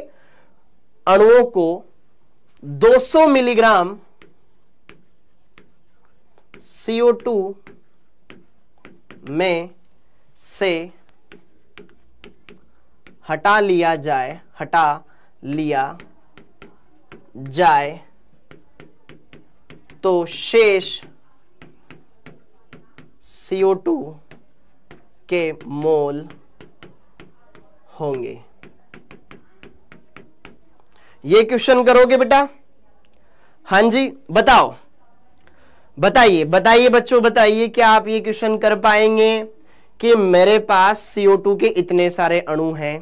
अणुओं को 200 मिलीग्राम CO2 में से हटा लिया जाए हटा लिया जाए तो शेष CO2 के मोल होंगे ये क्वेश्चन करोगे बेटा हां जी बताओ बताइए बताइए बच्चों बताइए क्या आप ये क्वेश्चन कर पाएंगे कि मेरे पास CO2 के इतने सारे अणु हैं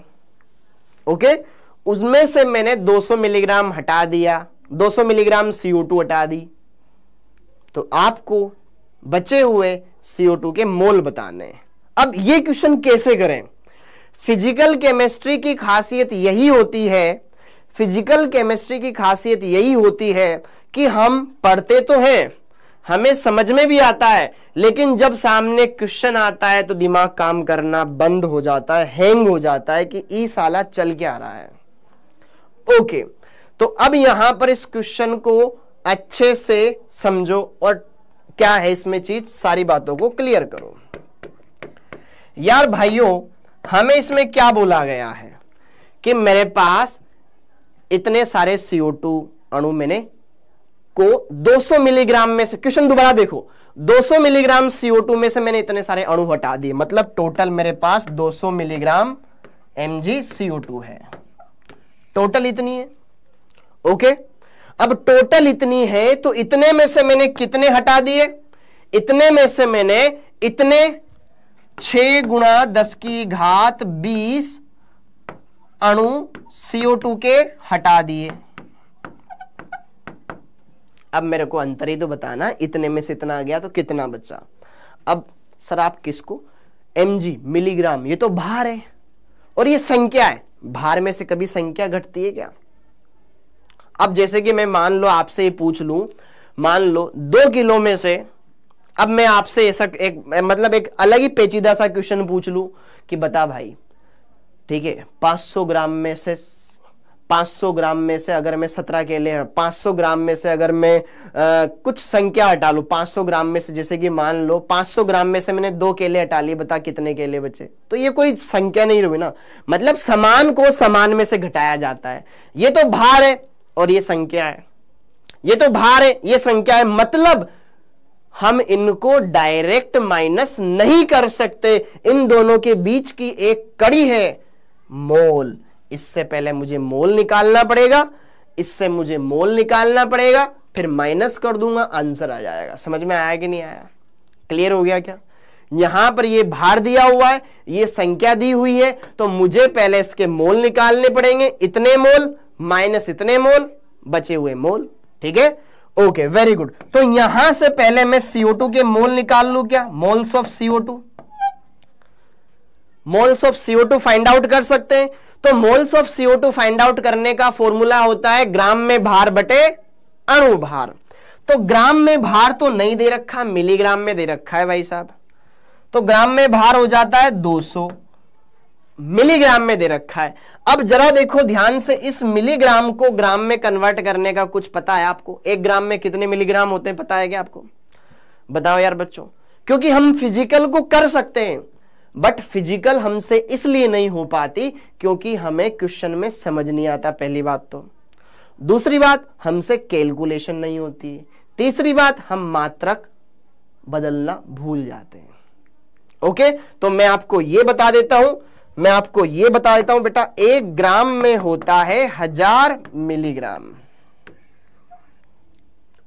ओके उसमें से मैंने 200 मिलीग्राम हटा दिया 200 मिलीग्राम CO2 हटा दी तो आपको बचे हुए CO2 के मोल बताने हैं अब ये क्वेश्चन कैसे करें फिजिकल केमिस्ट्री की खासियत यही होती है फिजिकल केमिस्ट्री की खासियत यही होती है कि हम पढ़ते तो हैं हमें समझ में भी आता है लेकिन जब सामने क्वेश्चन आता है तो दिमाग काम करना बंद हो जाता है हैंग हो जाता है कि ई साला चल के आ रहा है ओके तो अब यहां पर इस क्वेश्चन को अच्छे से समझो और क्या है इसमें चीज सारी बातों को क्लियर करो यार भाइयों हमें इसमें क्या बोला गया है कि मेरे पास इतने सारे सीओ टू अणु मैंने को 200 मिलीग्राम में से क्वेश्चन दोबारा देखो 200 मिलीग्राम CO2 में से मैंने इतने सारे अणु हटा दिए मतलब टोटल मेरे पास 200 मिलीग्राम टू है टोटल इतनी है ओके अब टोटल इतनी है तो इतने में से मैंने कितने हटा दिए इतने में से मैंने इतने छ गुणा दस की घात बीस अणु CO2 के हटा दिए अब मेरे को अंतर ही तो बताना इतने में से इतना आ गया तो कितना बचा अब सर आप किसको एम मिलीग्राम ये तो भार है और ये संख्या है भार में से कभी संख्या घटती है क्या अब जैसे कि मैं मान लो आपसे ये पूछ लू मान लो दो किलो में से अब मैं आपसे ऐसा एक मतलब एक अलग ही पेचीदा सा क्वेश्चन पूछ लूं कि बता भाई ठीक है 500 ग्राम में से 500 ग्राम में से अगर मैं सत्रह केले हैं 500 ग्राम में से अगर मैं आ, कुछ संख्या हटा लूँ 500 ग्राम में से जैसे कि मान लो 500 ग्राम में से मैंने दो केले हटा लिए बता कितने केले बचे तो ये कोई संख्या नहीं रही ना मतलब समान को समान में से घटाया जाता है ये तो भार है और ये संख्या है ये तो भार है ये संख्या है मतलब हम इनको डायरेक्ट माइनस नहीं कर सकते इन दोनों के बीच की एक कड़ी है मोल इससे पहले मुझे मोल निकालना पड़ेगा इससे मुझे मोल निकालना पड़ेगा फिर माइनस कर दूंगा आंसर आ जाएगा समझ में आया कि नहीं आया क्लियर हो गया क्या यहां पर ये भार दिया हुआ है ये संख्या दी हुई है तो मुझे पहले इसके मोल निकालने पड़ेंगे इतने मोल माइनस इतने मोल बचे हुए मोल ठीक है ओके वेरी गुड तो यहां से पहले मैं CO2 के मोल निकाल लू क्या moles of CO2 moles of CO2 find out कर सकते हैं तो moles of CO2 find out करने का फॉर्मूला होता है ग्राम में भार बटे अणु भार तो ग्राम में भार तो नहीं दे रखा मिलीग्राम में दे रखा है भाई साहब तो ग्राम में भार हो जाता है 200 मिलीग्राम में दे रखा है अब जरा देखो ध्यान से इस मिलीग्राम को ग्राम में कन्वर्ट करने का कुछ पता है आपको एक ग्राम में कितने मिलीग्राम होते हैं पता है क्या आपको बताओ यार बच्चों क्योंकि हम फिजिकल को कर सकते हैं बट फिजिकल हमसे इसलिए नहीं हो पाती क्योंकि हमें क्वेश्चन में समझ नहीं आता पहली बात तो दूसरी बात हमसे कैलकुलेशन नहीं होती तीसरी बात हम मात्रक बदलना भूल जाते हैं ओके तो मैं आपको यह बता देता हूं मैं आपको ये बता देता हूं बेटा एक ग्राम में होता है हजार मिलीग्राम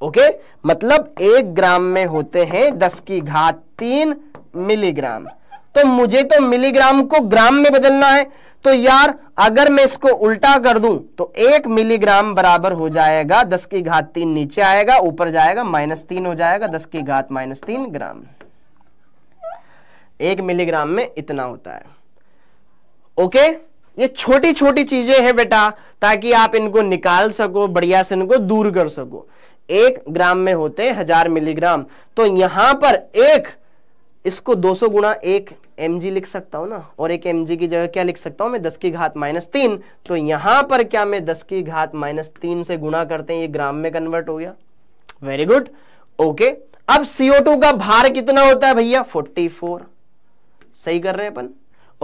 ओके मतलब एक ग्राम में होते हैं दस की घात तीन मिलीग्राम तो मुझे तो मिलीग्राम को ग्राम में बदलना है तो यार अगर मैं इसको उल्टा कर दूं तो एक मिलीग्राम बराबर हो जाएगा दस की घात तीन नीचे आएगा ऊपर जाएगा माइनस तीन हो जाएगा दस की घात माइनस तीन ग्राम एक मिलीग्राम में इतना होता है ओके ये छोटी छोटी चीजें हैं बेटा ताकि आप इनको निकाल सको बढ़िया से इनको दूर कर सको एक ग्राम में होते हजार मिलीग्राम तो यहां पर एक इसको 200 गुणा एक एम लिख सकता हूं ना और एक एम की जगह क्या लिख सकता हूं मैं दस की घात माइनस तीन तो यहां पर क्या मैं दस की घात माइनस तीन से गुणा करते हैं ये ग्राम में कन्वर्ट हो गया वेरी गुड ओके अब सीओ का भार कितना होता है भैया 44 सही कर रहे हैं अपन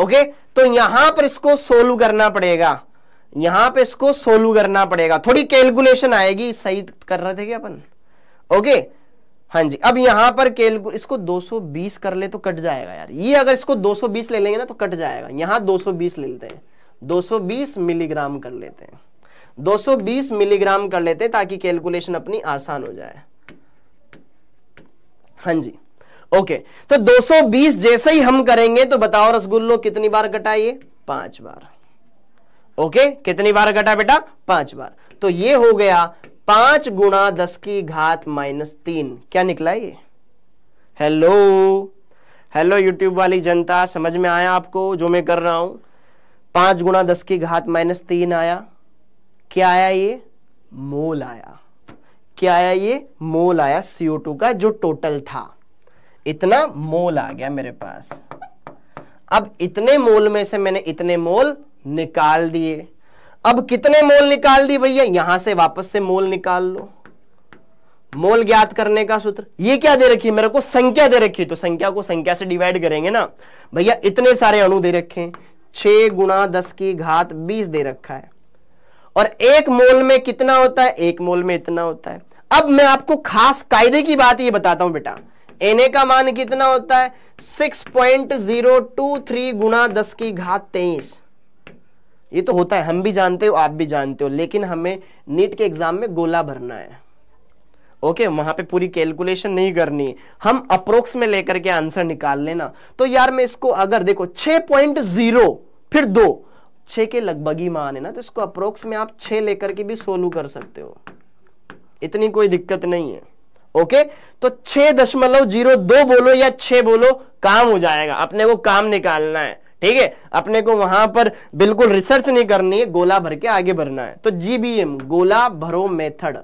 ओके तो यहां पर इसको सोल्व करना पड़ेगा यहां पे इसको सोल्व करना पड़ेगा थोड़ी कैलकुलेशन आएगी सही कर रहे थे क्या अपन ओके हाँ जी अब यहां पर कैलकु इसको 220 कर ले तो कट जाएगा यार ये अगर इसको 220 ले लेंगे ना तो कट जाएगा यहां 220 ले लेते हैं 220 मिलीग्राम कर लेते हैं 220 मिलीग्राम कर लेते हैं ताकि कैलकुलेशन अपनी आसान हो जाए हाँ जी ओके तो 220 जैसे ही हम करेंगे तो बताओ रसगुल्लो कितनी बार कटा ये पांच बार ओके कितनी बार कटा बेटा पांच बार तो ये हो गया पांच गुणा दस की घात माइनस तीन क्या निकला ये हेलो हेलो यूट्यूब वाली जनता समझ में आया आपको जो मैं कर रहा हूं पांच गुणा दस की घात माइनस तीन आया क्या आया ये मोल आया क्या आया ये मोल आया सीओ टू का जो टोटल था इतना मोल आ गया मेरे पास अब इतने मोल में से मैंने इतने मोल निकाल दिए अब कितने मोल निकाल दी भैया यहां से वापस से मोल निकाल लो मोल ज्ञात करने का सूत्र ये क्या दे रखी है मेरे को संख्या दे रखी है तो संख्या को संख्या से डिवाइड करेंगे ना भैया इतने सारे अणु दे रखे हैं छह गुणा दस की घात बीस दे रखा है और एक मोल में कितना होता है एक मोल में इतना होता है अब मैं आपको खास कायदे की बात ये बताता हूं बेटा एन का मान कितना होता है 6.023 गुणा दस की घात तेईस ये तो होता है हम भी जानते हो आप भी जानते हो लेकिन हमें नीट के एग्जाम में गोला भरना है ओके okay, वहां पे पूरी कैलकुलेशन नहीं करनी हम अप्रोक्स में लेकर के आंसर निकाल लेना तो यार मैं इसको अगर देखो 6.0 फिर दो छे के लगभग ही मान है ना तो इसको अप्रोक्स में आप छ लेकर के भी सोलू कर सकते हो इतनी कोई दिक्कत नहीं है ओके तो छह दशमलव जीरो दो बोलो या छह बोलो काम हो जाएगा अपने को काम निकालना है ठीक है अपने को वहां पर बिल्कुल रिसर्च नहीं करनी है गोला भर के आगे बढ़ना है तो जीबीएम गोला भरो मेथड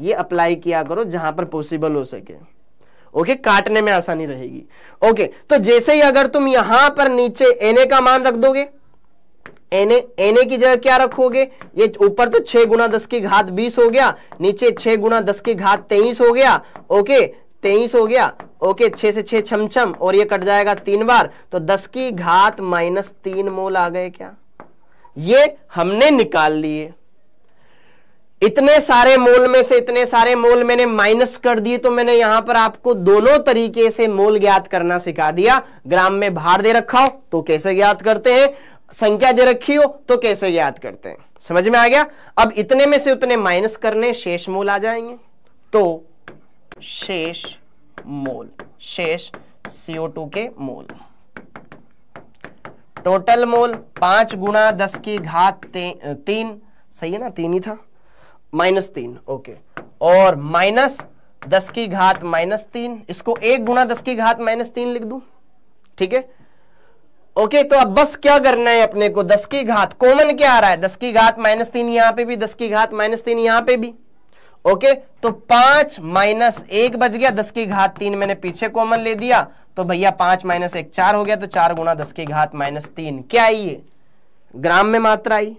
ये अप्लाई किया करो जहां पर पॉसिबल हो सके ओके काटने में आसानी रहेगी ओके तो जैसे ही अगर तुम यहां पर नीचे एने का मान रख दोगे एने एने की जगह क्या रखोगे ये ऊपर तो छह गुना दस की घात बीस हो गया नीचे छह गुना दस की घात तेईस हो गया ओके तेईस हो गया ओके छह से छह छम छम और ये कट जाएगा तीन बार तो दस की घात माइनस तीन मोल आ गए क्या ये हमने निकाल लिए इतने सारे मोल में से इतने सारे मोल मैंने माइनस कर दिए तो मैंने यहां पर आपको दोनों तरीके से मोल ज्ञात करना सिखा दिया ग्राम में भार दे रखा हो तो कैसे ज्ञात करते हैं संख्या दे रखी हो तो कैसे याद करते हैं समझ में आ गया अब इतने में से उतने माइनस करने शेष मोल आ जाएंगे तो शेष मोल शेष CO2 के मोल टोटल मोल पांच गुणा दस की घात ते, तीन सही है ना तीन ही था माइनस तीन ओके और माइनस दस की घात माइनस तीन इसको एक गुणा दस की घात माइनस तीन लिख दू ठीक है ओके तो अब बस क्या करना है अपने को दस की घात कॉमन क्या आ रहा है दस की घात माइनस तीन यहां पे भी दस की घात माइनस तीन यहां पे भी ओके तो पांच माइनस एक बज गया दस की घात तीन मैंने पीछे कॉमन ले दिया तो भैया पांच माइनस एक चार हो गया तो चार गुना दस की घात माइनस तीन क्या आई ये ग्राम में मात्रा आई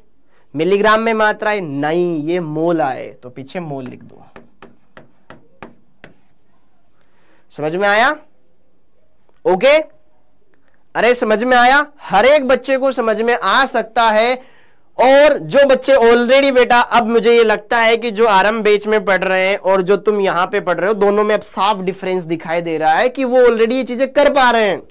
मिलीग्राम में मात्रा आई नहीं ये मोल आए तो पीछे मोल लिख दो समझ में आया ओके okay? अरे समझ में आया हर एक बच्चे को समझ में आ सकता है और जो बच्चे ऑलरेडी बेटा अब मुझे ये लगता है कि जो आरम बेच में पढ़ रहे हैं और जो तुम यहां पे पढ़ रहे हो दोनों में अब साफ डिफरेंस दिखाई दे रहा है कि वो ऑलरेडी ये चीजें कर पा रहे हैं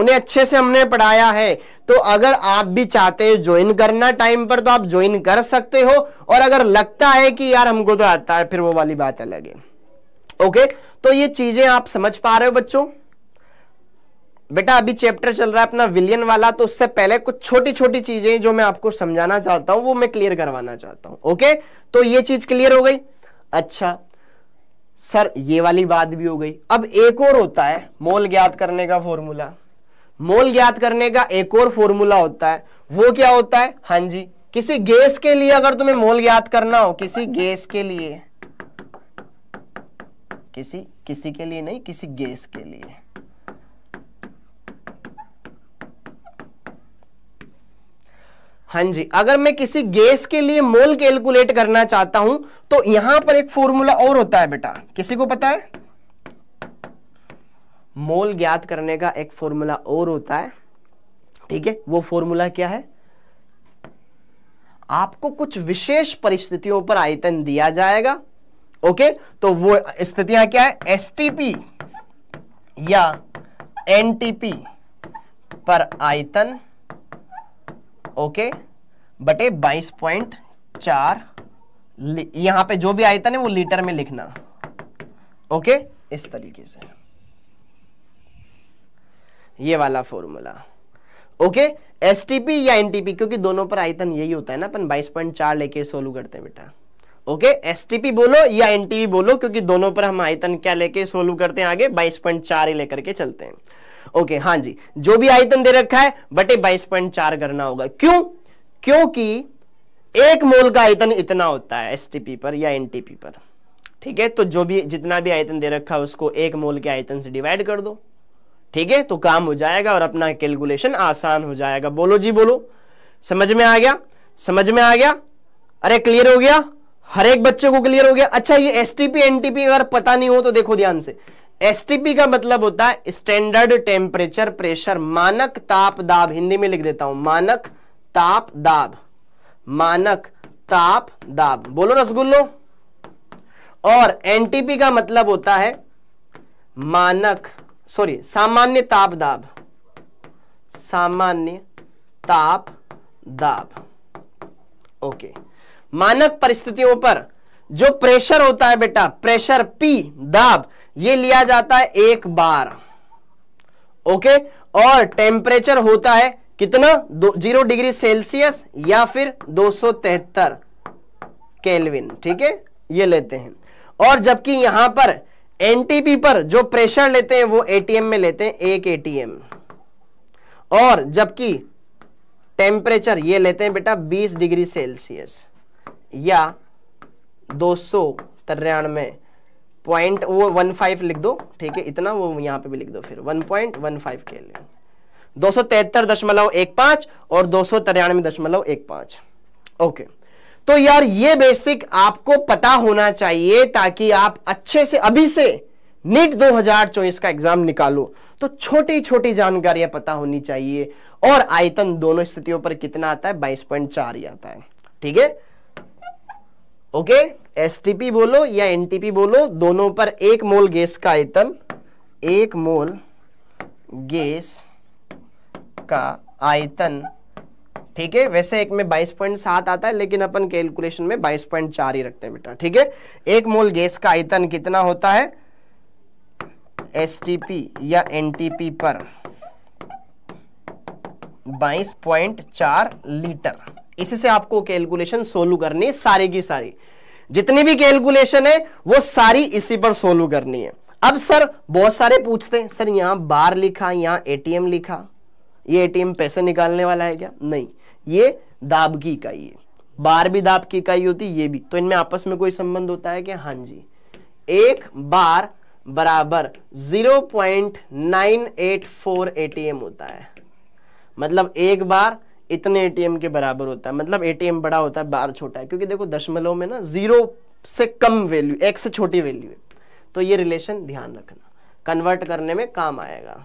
उन्हें अच्छे से हमने पढ़ाया है तो अगर आप भी चाहते हो ज्वाइन करना टाइम पर तो आप ज्वाइन कर सकते हो और अगर लगता है कि यार हमको तो आता है फिर वो वाली बात अलग है ओके तो ये चीजें आप समझ पा रहे हो बच्चों बेटा अभी चैप्टर चल रहा है अपना विलियन वाला तो उससे पहले कुछ छोटी छोटी चीजें जो मैं आपको समझाना चाहता हूं वो मैं क्लियर करवाना चाहता हूं ओके तो ये चीज क्लियर हो गई अच्छा सर ये वाली बात भी हो गई अब एक और होता है मोल ज्ञात करने का फॉर्मूला मोल ज्ञात करने का एक और फॉर्मूला होता है वो क्या होता है हां जी किसी गैस के लिए अगर तुम्हें मोल ज्ञात करना हो किसी गैस के लिए किसी किसी के लिए नहीं किसी गैस के लिए हाँ जी अगर मैं किसी गैस के लिए मोल कैलकुलेट करना चाहता हूं तो यहां पर एक फॉर्मूला और होता है बेटा किसी को पता है मोल ज्ञात करने का एक फॉर्मूला और होता है ठीक है वो फॉर्मूला क्या है आपको कुछ विशेष परिस्थितियों पर आयतन दिया जाएगा ओके तो वो स्थितियां क्या है एस या एन पर आयतन ओके बटे बाईस पॉइंट चार यहां पे जो भी आयतन है वो लीटर में लिखना ओके इस तरीके से ये वाला फॉर्मूला ओके एसटीपी या एनटीपी क्योंकि दोनों पर आयतन यही होता है ना अपन चार लेके सोल्व करते हैं बेटा ओके एसटीपी बोलो या एनटीपी बोलो क्योंकि दोनों पर हम आयतन क्या लेके सोल्व करते हैं आगे पॉइंट चार ही लेकर के चलते हैं ओके हाँ जी जो भी आयतन दे रखा है बटे बाईस पॉइंट चार करना होगा क्यों क्योंकि एक मोल का आयतन इतना होता है एसटीपी पर या एनटीपी पर ठीक है तो जो भी जितना भी आयतन दे रखा है उसको एक मोल के आयतन से डिवाइड कर दो ठीक है तो काम हो जाएगा और अपना कैलकुलेशन आसान हो जाएगा बोलो जी बोलो समझ में आ गया समझ में आ गया अरे क्लियर हो गया हर एक बच्चे को क्लियर हो गया अच्छा ये एस टीपी एन अगर पता नहीं हो तो देखो ध्यान से एसटीपी का मतलब होता है स्टैंडर्ड टेम्परेचर प्रेशर मानक ताप दाब हिंदी में लिख देता हूं मानक ताप दाब मानक ताप दाब बोलो रसगुल्लो और एनटीपी का मतलब होता है मानक सॉरी सामान्य ताप दाब सामान्य ताप दाब ओके मानक परिस्थितियों पर जो प्रेशर होता है बेटा प्रेशर पी दाब ये लिया जाता है एक बार ओके और टेम्परेचर होता है कितना दो जीरो डिग्री सेल्सियस या फिर दो सौ तेहत्तर केल्विन ठीक है ये लेते हैं और जबकि यहां पर एनटीपी पर जो प्रेशर लेते हैं वो एटीएम में लेते हैं एक एटीएम और जबकि टेम्परेचर ये लेते हैं बेटा 20 डिग्री सेल्सियस या दो सौ तिरानवे पॉइंट वो वन फाइव लिख दो ठीक है इतना वो यहाँ पे भी लिख दो फिर वन पॉइंट वन फाइव के लिए दो सौ तिहत्तर दशमलव एक पाँच और दो सौ तिरानवे दशमलव एक पाँच ओके तो यार ये बेसिक आपको पता होना चाहिए ताकि आप अच्छे से अभी से नीट 2024 का एग्जाम निकालो तो छोटी छोटी जानकारियां पता होनी चाहिए और आयतन दोनों स्थितियों पर कितना आता है 22.4 ही आता है ठीक है ओके एसटीपी बोलो या एनटीपी बोलो दोनों पर एक मोल गैस का आयतन एक मोल गैस का आयतन ठीक है वैसे एक में 22.7 आता है लेकिन अपन कैलकुलेशन में 22.4 ही रखते हैं बेटा ठीक है एक मोल गैस का आयतन कितना होता है एसटीपी या एनटीपी पर 22.4 लीटर इससे आपको कैलकुलेशन सोल्व करनी सारी की सारी जितनी भी कैलकुलेशन है वो सारी इसी पर सोल्व करनी है अब सर बहुत सारे पूछते हैं सर यहां बार लिखा यहां एटीएम लिखा ये एटीएम पैसे निकालने वाला है क्या नहीं ये दाब की इकाई है बार भी दाब की इकाई होती ये भी तो इनमें आपस में कोई संबंध होता है क्या हाँ जी एक बार बराबर 0.984 एटीएम होता है मतलब एक बार इतने एटीएम के बराबर होता है मतलब एटीएम बड़ा होता है बार छोटा है क्योंकि देखो दशमलव में ना जीरो से कम वैल्यू एक से छोटी वैल्यू है तो ये रिलेशन ध्यान रखना कन्वर्ट करने में काम आएगा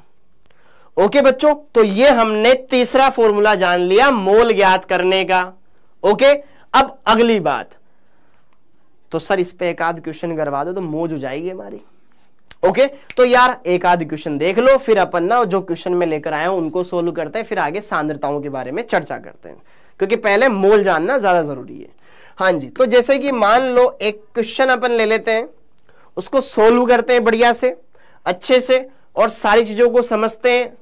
ओके बच्चों तो ये हमने तीसरा फॉर्मूला जान लिया मोल ज्ञात करने का ओके अब अगली बात तो सर इस पर एक आध क्वेश्चन करवा दो तो मोज हो जाएगी हमारी ओके तो यार एक आध क्वेश्चन देख लो फिर अपन ना जो क्वेश्चन में लेकर आया उनको सोल्व करते हैं फिर आगे सांद्रताओं के बारे में चर्चा करते हैं क्योंकि पहले मोल जानना ज्यादा जरूरी है हाँ जी तो जैसे कि मान लो एक क्वेश्चन अपन ले लेते हैं उसको सोल्व करते हैं बढ़िया से अच्छे से और सारी चीजों को समझते हैं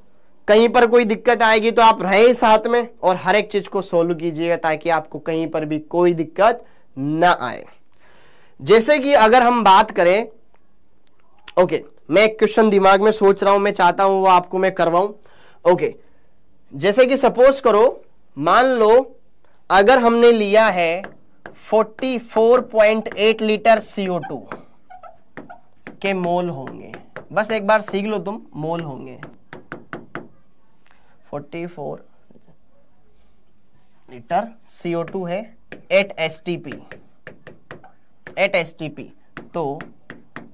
कहीं पर कोई दिक्कत आएगी तो आप रहे साथ में और हर एक चीज को सोल्व कीजिएगा ताकि आपको कहीं पर भी कोई दिक्कत ना आए जैसे कि अगर हम बात करें ओके मैं एक क्वेश्चन दिमाग में सोच रहा हूं मैं चाहता हूं वो आपको मैं करवाऊं ओके जैसे कि सपोज करो मान लो अगर हमने लिया है 44.8 लीटर CO2 के मोल होंगे बस एक बार सीख लो तुम मोल होंगे 44 लीटर CO2 है एट एस 8 STP 8 STP तो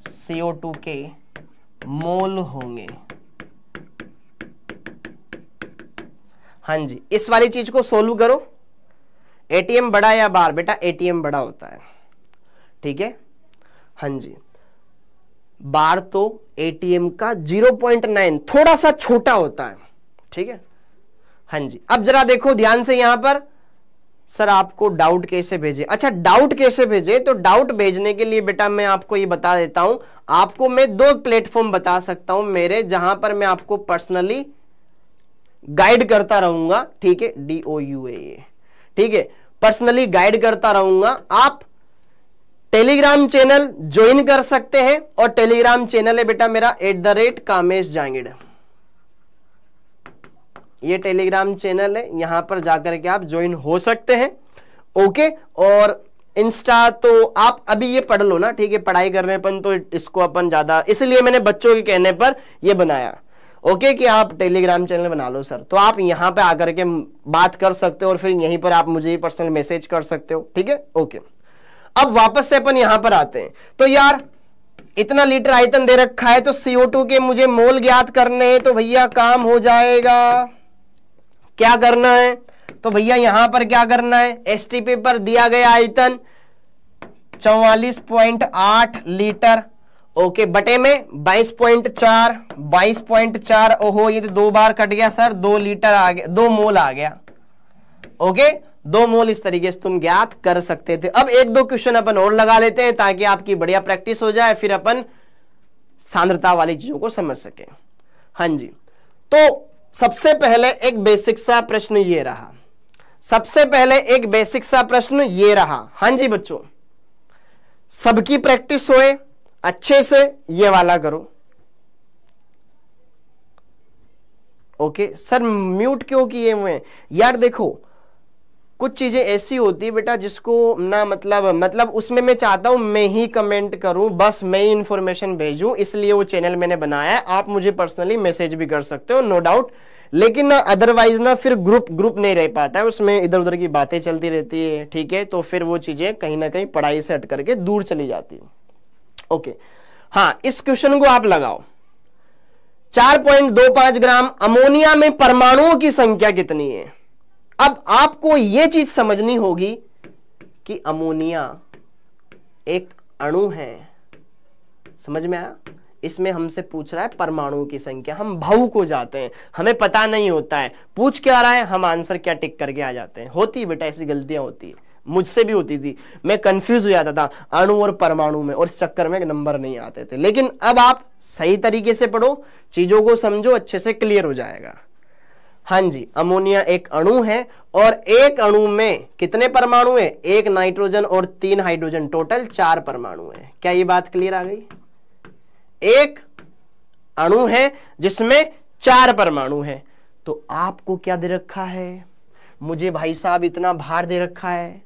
CO2 के मोल होंगे हाँ जी इस वाली चीज को सोल्व करो एटीएम बड़ा या बार बेटा एटीएम बड़ा होता है ठीक है हाँ जी बार तो एटीएम का 0.9 थोड़ा सा छोटा होता है ठीक है हाँ जी अब जरा देखो ध्यान से यहां पर सर आपको डाउट कैसे भेजे अच्छा डाउट कैसे भेजे तो डाउट भेजने के लिए बेटा मैं आपको ये बता देता हूं आपको मैं दो प्लेटफॉर्म बता सकता हूं मेरे जहां पर मैं आपको पर्सनली गाइड करता रहूंगा ठीक है डी ओ यू ए ठीक है पर्सनली गाइड करता रहूंगा आप टेलीग्राम चैनल ज्वाइन कर सकते हैं और टेलीग्राम चैनल है बेटा मेरा at the rate Kamesh Jangid ये टेलीग्राम चैनल है यहाँ पर जाकर के आप ज्वाइन हो सकते हैं ओके और इंस्टा तो आप अभी ये पढ़ लो ना ठीक है पढ़ाई करने पर तो इसको अपन ज़्यादा इसलिए मैंने बच्चों के कहने पर यह बनाया ओके कि आप टेलीग्राम चैनल बना लो सर तो आप यहाँ पे आकर के बात कर सकते हो और फिर यहीं पर आप मुझे पर्सनल मैसेज कर सकते हो ठीक है ओके अब वापस से अपन यहां पर आते हैं तो यार इतना लीटर आयतन दे रखा है तो सीओ के मुझे मोल ज्ञात करने तो भैया काम हो जाएगा क्या करना है तो भैया यहां पर क्या करना है एस पर दिया गया आयतन चौवालीस पॉइंट आठ लीटर ओके बटे में बाईस पॉइंट चार बाईस पॉइंट चार ओहो ये तो दो बार कट गया सर दो लीटर आ गया दो मोल आ गया ओके दो मोल इस तरीके से तुम ज्ञात कर सकते थे अब एक दो क्वेश्चन अपन और लगा लेते हैं ताकि आपकी बढ़िया प्रैक्टिस हो जाए फिर अपन सांद्रता वाली चीजों को समझ सके हाँ जी तो सबसे पहले एक बेसिक सा प्रश्न ये रहा सबसे पहले एक बेसिक सा प्रश्न ये रहा हां जी बच्चों सबकी प्रैक्टिस होए अच्छे से ये वाला करो ओके सर म्यूट क्यों किए हुए यार देखो कुछ चीज़ें ऐसी होती है बेटा जिसको ना मतलब मतलब उसमें मैं चाहता हूं मैं ही कमेंट करूं बस मैं ही इंफॉर्मेशन भेजू इसलिए वो चैनल मैंने बनाया है आप मुझे पर्सनली मैसेज भी कर सकते हो नो डाउट लेकिन ना अदरवाइज ना फिर ग्रुप ग्रुप नहीं रह पाता है उसमें इधर उधर की बातें चलती रहती है ठीक है तो फिर वो चीज़ें कहीं ना कहीं पढ़ाई से हट करके दूर चली जाती है ओके हाँ इस क्वेश्चन को आप लगाओ चार पॉइंट दो पांच ग्राम अमोनिया में परमाणुओं की संख्या कितनी है अब आपको यह चीज समझनी होगी कि अमोनिया एक अणु है समझ में आया इसमें हमसे पूछ रहा है परमाणु की संख्या हम भाव को जाते हैं हमें पता नहीं होता है पूछ क्या रहा है हम आंसर क्या टिक करके आ जाते हैं होती बेटा ऐसी गलतियां होती है मुझसे भी होती थी मैं कंफ्यूज हो जाता था अणु और परमाणु में और चक्कर में नंबर नहीं आते थे लेकिन अब आप सही तरीके से पढ़ो चीजों को समझो अच्छे से क्लियर हो जाएगा हाँ जी अमोनिया एक अणु है और एक अणु में कितने परमाणु है एक नाइट्रोजन और तीन हाइड्रोजन टोटल चार परमाणु है क्या ये बात क्लियर आ गई एक अणु है जिसमें चार परमाणु है तो आपको क्या दे रखा है मुझे भाई साहब इतना भार दे रखा है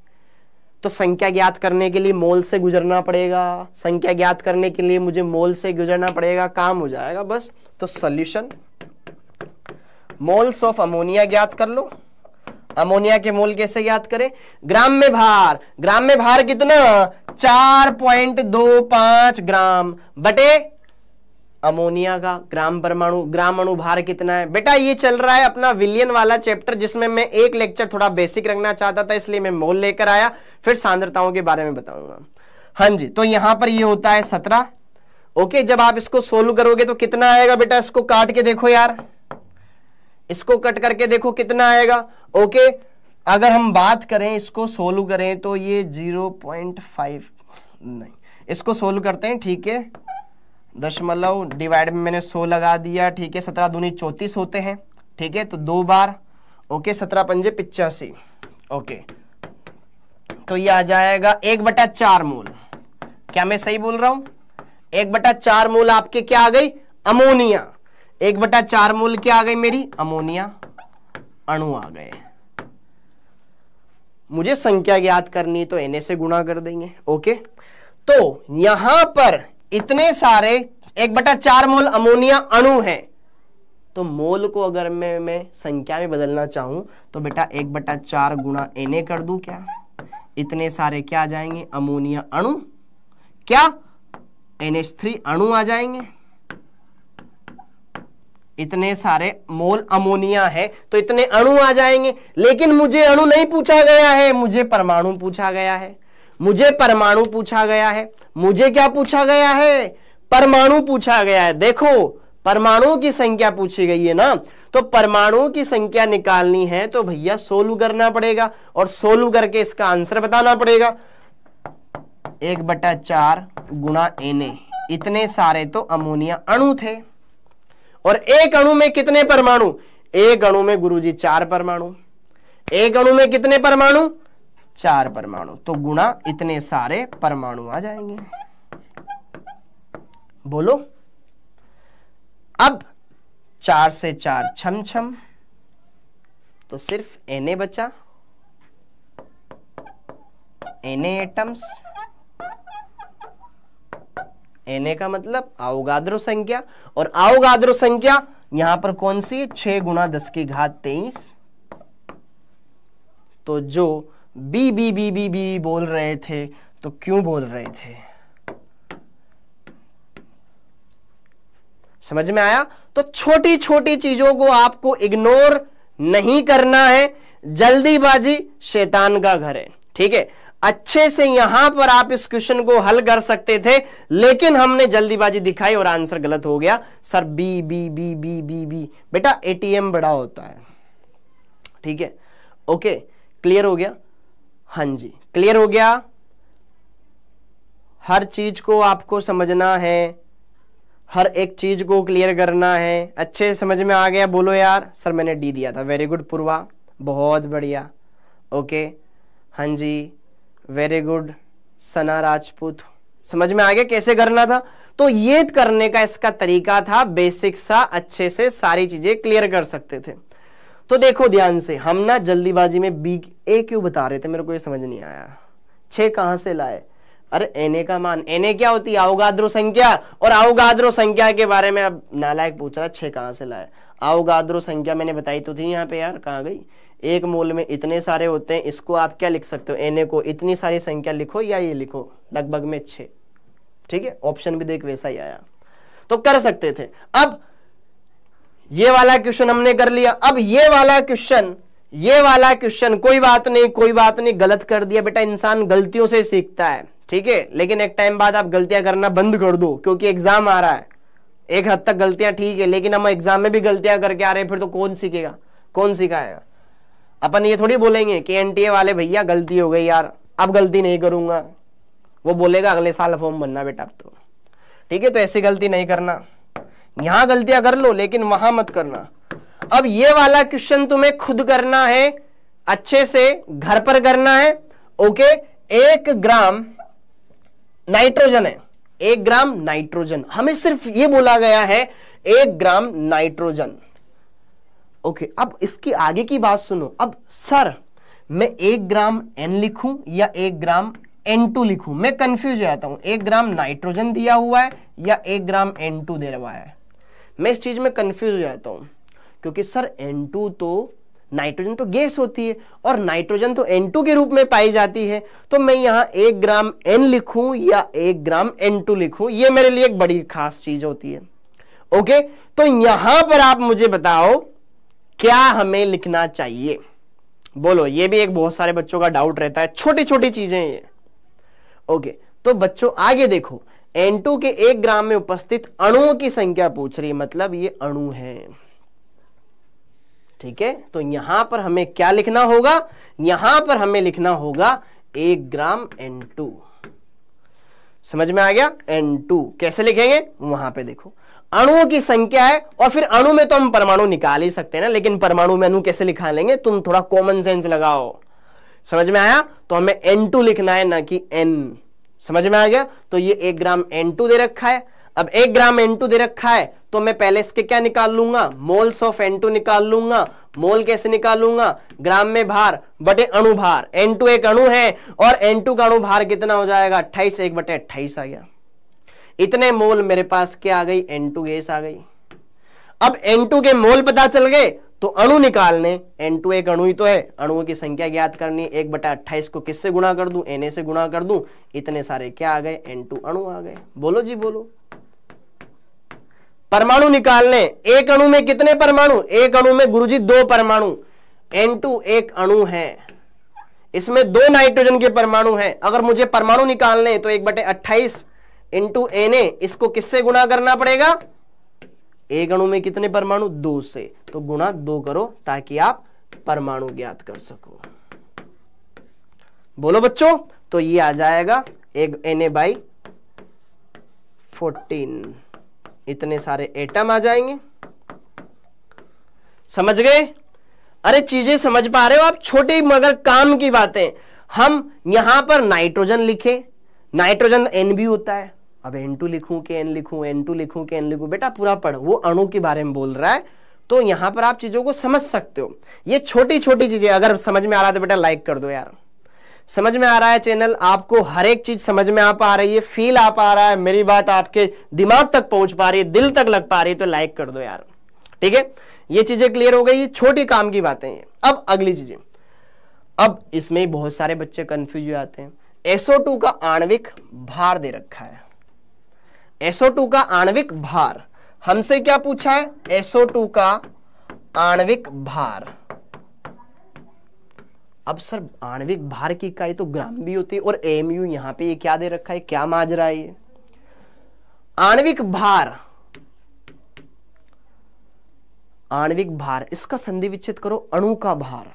तो संख्या ज्ञात करने के लिए मोल से गुजरना पड़ेगा संख्या ज्ञात करने के लिए मुझे मोल से गुजरना पड़ेगा काम हो जाएगा बस तो सोल्यूशन मोल्स ऑफ अमोनिया ज्ञात कर लो अमोनिया के मोल कैसे याद करें ग्राम में भार ग्राम में भार कितना चार पॉइंट दो पांच ग्राम बटे अमोनिया का ग्राम परमाणु ग्राम अणु भार कितना है बेटा ये चल रहा है अपना विलियन वाला चैप्टर जिसमें मैं एक लेक्चर थोड़ा बेसिक रखना चाहता था इसलिए मैं मोल लेकर आया फिर सांद्रताओं के बारे में बताऊंगा हाँ जी तो यहां पर ये होता है सत्रह ओके जब आप इसको सोल्व करोगे तो कितना आएगा बेटा इसको काट के देखो यार इसको कट करके देखो कितना आएगा ओके अगर हम बात करें इसको सोल्व करें तो ये जीरो पॉइंट फाइव नहीं इसको सोल्व करते हैं ठीक है दशमलव डिवाइड में मैंने सो लगा दिया ठीक है सत्रह दूनी चौंतीस होते हैं ठीक है तो दो बार ओके सत्रह पंजे पिचासी ओके तो ये आ जाएगा एक बटा चार मूल क्या मैं सही बोल रहा हूं एक बटा चार मूल आपके क्या आ गई अमोनिया एक बटा चार मोल क्या आ गई मेरी अमोनिया अणु आ गए मुझे संख्या ज्ञात करनी है तो एन से गुणा कर देंगे ओके तो यहां पर इतने सारे एक बटा चार मोल अमोनिया अणु है तो मोल को अगर मैं मैं संख्या में बदलना चाहूं तो बेटा एक बटा चार गुणा एन कर दू क्या इतने सारे क्या आ जाएंगे अमोनिया अणु क्या एन थ्री अणु आ जाएंगे इतने सारे मोल अमोनिया है तो इतने अणु आ जाएंगे लेकिन मुझे अणु नहीं पूछा गया है मुझे परमाणु पूछा गया है मुझे परमाणु पूछा गया है मुझे क्या पूछा गया है परमाणु पूछा गया है देखो परमाणुओं की संख्या पूछी गई है ना तो परमाणुओं की संख्या निकालनी है तो भैया सोल्व करना पड़ेगा और सोल्व करके इसका आंसर बताना पड़ेगा एक बटा चार गुणा एने इतने सारे तो अमोनिया अणु थे और एक अणु में कितने परमाणु एक अणु में गुरुजी चार परमाणु एक अणु में कितने परमाणु चार परमाणु तो गुणा इतने सारे परमाणु आ जाएंगे बोलो अब चार से चार छम छम तो सिर्फ एने बचा एने एटम्स एन का मतलब अवगाद्रो संख्या और अवगाद्रो संख्या यहां पर कौन सी है छह गुणा दस की घात तेईस तो जो B B B B B बोल रहे थे तो क्यों बोल रहे थे समझ में आया तो छोटी छोटी चीजों को आपको इग्नोर नहीं करना है जल्दीबाजी शैतान का घर है ठीक है अच्छे से यहां पर आप इस क्वेश्चन को हल कर सकते थे लेकिन हमने जल्दीबाजी दिखाई और आंसर गलत हो गया sir B B B B B B बेटा एटीएम बड़ा होता है ठीक है ओके क्लियर हो गया हां जी क्लियर हो गया हर चीज को आपको समझना है हर एक चीज को क्लियर करना है अच्छे समझ में आ गया बोलो यार सर मैंने डी दिया था वेरी गुड पूर्वा बहुत बढ़िया ओके हाँ जी वेरी गुड सना राजपूत समझ में आ गया कैसे करना था तो ये करने का इसका तरीका था बेसिक सा अच्छे से सारी चीजें क्लियर कर सकते थे तो देखो ध्यान से हम ना जल्दीबाजी में बी ए क्यों बता रहे थे मेरे को ये समझ नहीं आया छे कहां से लाए अरे एन का मान एन क्या होती है अवगाद्रो संख्या और अवगाद्रो संख्या के बारे में अब नालायक पूछ रहा छे कहां से लाए अवगाद्रो संख्या मैंने बताई तो थी यहाँ पे यार कहा गई एक मोल में इतने सारे होते हैं इसको आप क्या लिख सकते हो एन को इतनी सारी संख्या लिखो या ये लिखो लगभग में छे ठीक है ऑप्शन भी देख वैसा ही आया तो कर सकते थे अब ये वाला क्वेश्चन हमने कर लिया अब ये वाला क्वेश्चन ये वाला क्वेश्चन कोई बात नहीं कोई बात नहीं गलत कर दिया बेटा इंसान गलतियों से सीखता है ठीक है लेकिन एक टाइम बाद आप गलतियां करना बंद कर दो क्योंकि एग्जाम आ रहा है एक हद तक गलतियां ठीक है लेकिन हम एग्जाम में भी गलतियां करके आ रहे हैं फिर तो कौन सीखेगा कौन सिखाएगा अपन ये थोड़ी बोलेंगे कि एनटीए वाले भैया गलती हो गई यार अब गलती नहीं करूंगा वो बोलेगा अगले साल फॉर्म बनना बेटा अब तो ठीक है तो ऐसी गलती नहीं करना यहां गलतियां कर लो लेकिन वहां मत करना अब ये वाला क्वेश्चन तुम्हें खुद करना है अच्छे से घर पर करना है ओके एक ग्राम नाइट्रोजन है एक ग्राम नाइट्रोजन हमें सिर्फ ये बोला गया है एक ग्राम नाइट्रोजन ओके अब इसके आगे की बात सुनो अब सर मैं एक ग्राम एन लिखूं या एक ग्राम एन टू लिखू मैं कंफ्यूज हो जाता हूं एक ग्राम नाइट्रोजन दिया हुआ है या एक ग्राम एन टू दे रहा है मैं इस चीज़ में कंफ्यूज हो जाता हूं क्योंकि सर एन टू तो नाइट्रोजन तो गैस होती है और नाइट्रोजन तो एन टू के रूप में पाई जाती है तो मैं यहां एक ग्राम एन लिखूं या एक ग्राम एन टू लिखूं ये मेरे लिए एक बड़ी खास चीज़ होती है ओके तो यहां पर आप मुझे बताओ क्या हमें लिखना चाहिए बोलो ये भी एक बहुत सारे बच्चों का डाउट रहता है छोटी छोटी चीजें ये ओके तो बच्चों आगे देखो N2 के एक ग्राम में उपस्थित अणुओं की संख्या पूछ रही है मतलब ये अणु है ठीक है तो यहां पर हमें क्या लिखना होगा यहां पर हमें लिखना होगा एक ग्राम N2 समझ में आ गया N2 कैसे लिखेंगे वहां पे देखो अणुओं की संख्या है और फिर अणु में तो हम परमाणु निकाल ही सकते हैं ना लेकिन परमाणु में अणु कैसे लिखा लेंगे तुम थोड़ा कॉमन सेंस लगाओ समझ में आया तो हमें N2 लिखना है ना कि एन समझ में आ गया तो ये एक ग्राम N2 दे रखा है अब एक ग्राम N2 दे रखा है तो मैं पहले इसके क्या निकाल लूंगा मोल्स ऑफ N2 निकाल लूंगा मोल कैसे निकाल लूंगा ग्राम में भार बटे अणु भार N2 एक अणु है और N2 का अणु भार कितना हो जाएगा अट्ठाईस एक बटे अट्ठाईस आ गया इतने मोल मेरे पास क्या आ गई एन टू गैस आ गई अब एन टू के मोल पता चल गए तो अणु निकालने एन टू एक अणु ही तो है अणुओं की संख्या ज्ञात करनी एक बटा अट्ठाईस को किससे गुणा कर दू एन से गुणा कर दू इतने सारे क्या आ गए एन टू अणु आ गए बोलो जी बोलो परमाणु निकालने एक अणु में कितने परमाणु एक अणु में गुरुजी दो परमाणु एन टू एक अणु है इसमें दो नाइट्रोजन के परमाणु हैं अगर मुझे परमाणु निकालने तो एक बटे अट्ठाईस इंटू एन ए इसको किससे गुणा करना पड़ेगा ए गणु में कितने परमाणु दो से तो गुणा दो करो ताकि आप परमाणु ज्ञात कर सको बोलो बच्चों तो ये आ जाएगा एक एन ए बाई फोर्टीन इतने सारे एटम आ जाएंगे समझ गए अरे चीजें समझ पा रहे हो आप छोटी मगर काम की बातें हम यहां पर नाइट्रोजन लिखे नाइट्रोजन एन भी होता है अब एन टू लिखू के एन लिखूँ एन टू लिखू के एन लिखू बेटा पूरा पढ़ वो अणु के बारे में बोल रहा है तो यहां पर आप चीज़ों को समझ सकते हो ये छोटी छोटी चीज़ें अगर समझ में आ रहा है तो बेटा लाइक कर दो यार समझ में आ रहा है चैनल आपको हर एक चीज समझ में आ पा रही है फील आ पा रहा है मेरी बात आपके दिमाग तक पहुंच पा रही है दिल तक लग पा रही है तो लाइक कर दो यार ठीक है ये चीजें क्लियर हो गई ये छोटी काम की बातें हैं अब अगली चीजें अब इसमें बहुत सारे बच्चे कंफ्यूज हो जाते हैं एसओ का आणविक भार दे रखा है SO2 का आणविक भार हमसे क्या पूछा है SO2 का आणविक भार अब सर आणविक भार की इकाई तो ग्राम भी होती है और एम यू यहां पर क्या दे रखा है क्या माज रहा है ये आणविक भार आणविक भार इसका संधि विच्छेद करो अणु का भार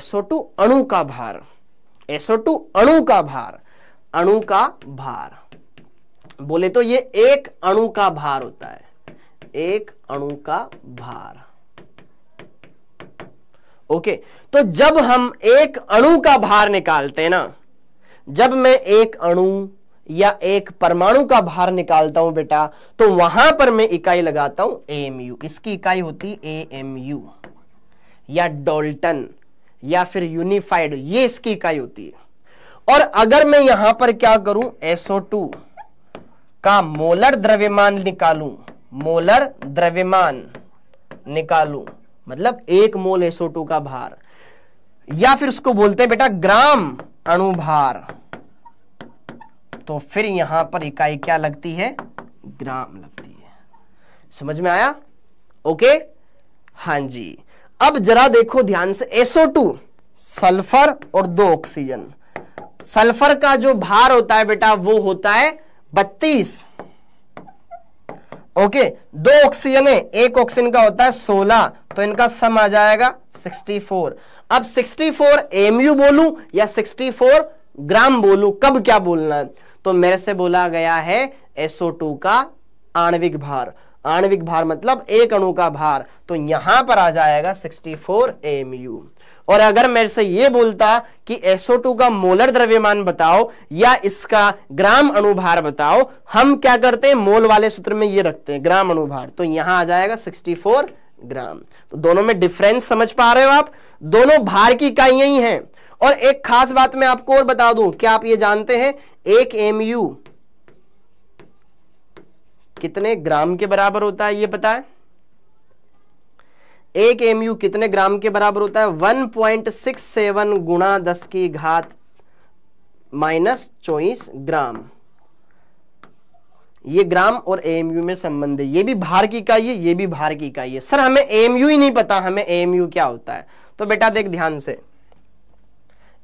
SO2 अणु का भार SO2 अणु का भार अणु का भार बोले तो ये एक अणु का भार होता है एक अणु का भार ओके तो जब हम एक अणु का भार निकालते हैं ना जब मैं एक अणु या एक परमाणु का भार निकालता हूं बेटा तो वहां पर मैं इकाई लगाता हूं एमयू इसकी इकाई होती है एएमयू या डोल्टन या फिर यूनिफाइड ये इसकी इकाई होती है और अगर मैं यहां पर क्या करूं टू का मोलर द्रव्यमान निकालूं मोलर द्रव्यमान निकालूं मतलब एक मोल एसओ का भार या फिर उसको बोलते हैं बेटा ग्राम अणुभार तो फिर यहां पर इकाई क्या लगती है ग्राम लगती है समझ में आया ओके हां जी अब जरा देखो ध्यान से टू सल्फर और दो ऑक्सीजन सल्फर का जो भार होता है बेटा वो होता है बत्तीस ओके दो ऑक्सीजन है एक ऑक्सीजन का होता है सोलह तो इनका सम आ जाएगा सिक्सटी फोर अब सिक्सटी फोर एमयू बोलू या सिक्सटी फोर ग्राम बोलू कब क्या बोलना है तो मेरे से बोला गया है एसओ टू का आणविक भार आणविक भार मतलब एक अणु का भार तो यहां पर आ जाएगा सिक्सटी फोर एमयू और अगर मेरे से यह बोलता कि SO2 का मोलर द्रव्यमान बताओ या इसका ग्राम अनुभार बताओ हम क्या करते हैं मोल वाले सूत्र में ये रखते हैं ग्राम अनुभार तो यहां आ जाएगा 64 ग्राम तो दोनों में डिफरेंस समझ पा रहे हो आप दोनों भार की इकाइया ही हैं और एक खास बात मैं आपको और बता दूं क्या आप ये जानते हैं एक एम कितने ग्राम के बराबर होता है ये पता है एक एम यू कितने ग्राम के बराबर होता है वन पॉइंट सिक्स सेवन गुणा दस की घात माइनस चौबीस ग्राम ये ग्राम और एम यू में संबंध है ये भी भार की इकाई है ये भी भार की इकाई है सर हमें एम यू ही नहीं पता हमें एम यू क्या होता है तो बेटा देख ध्यान से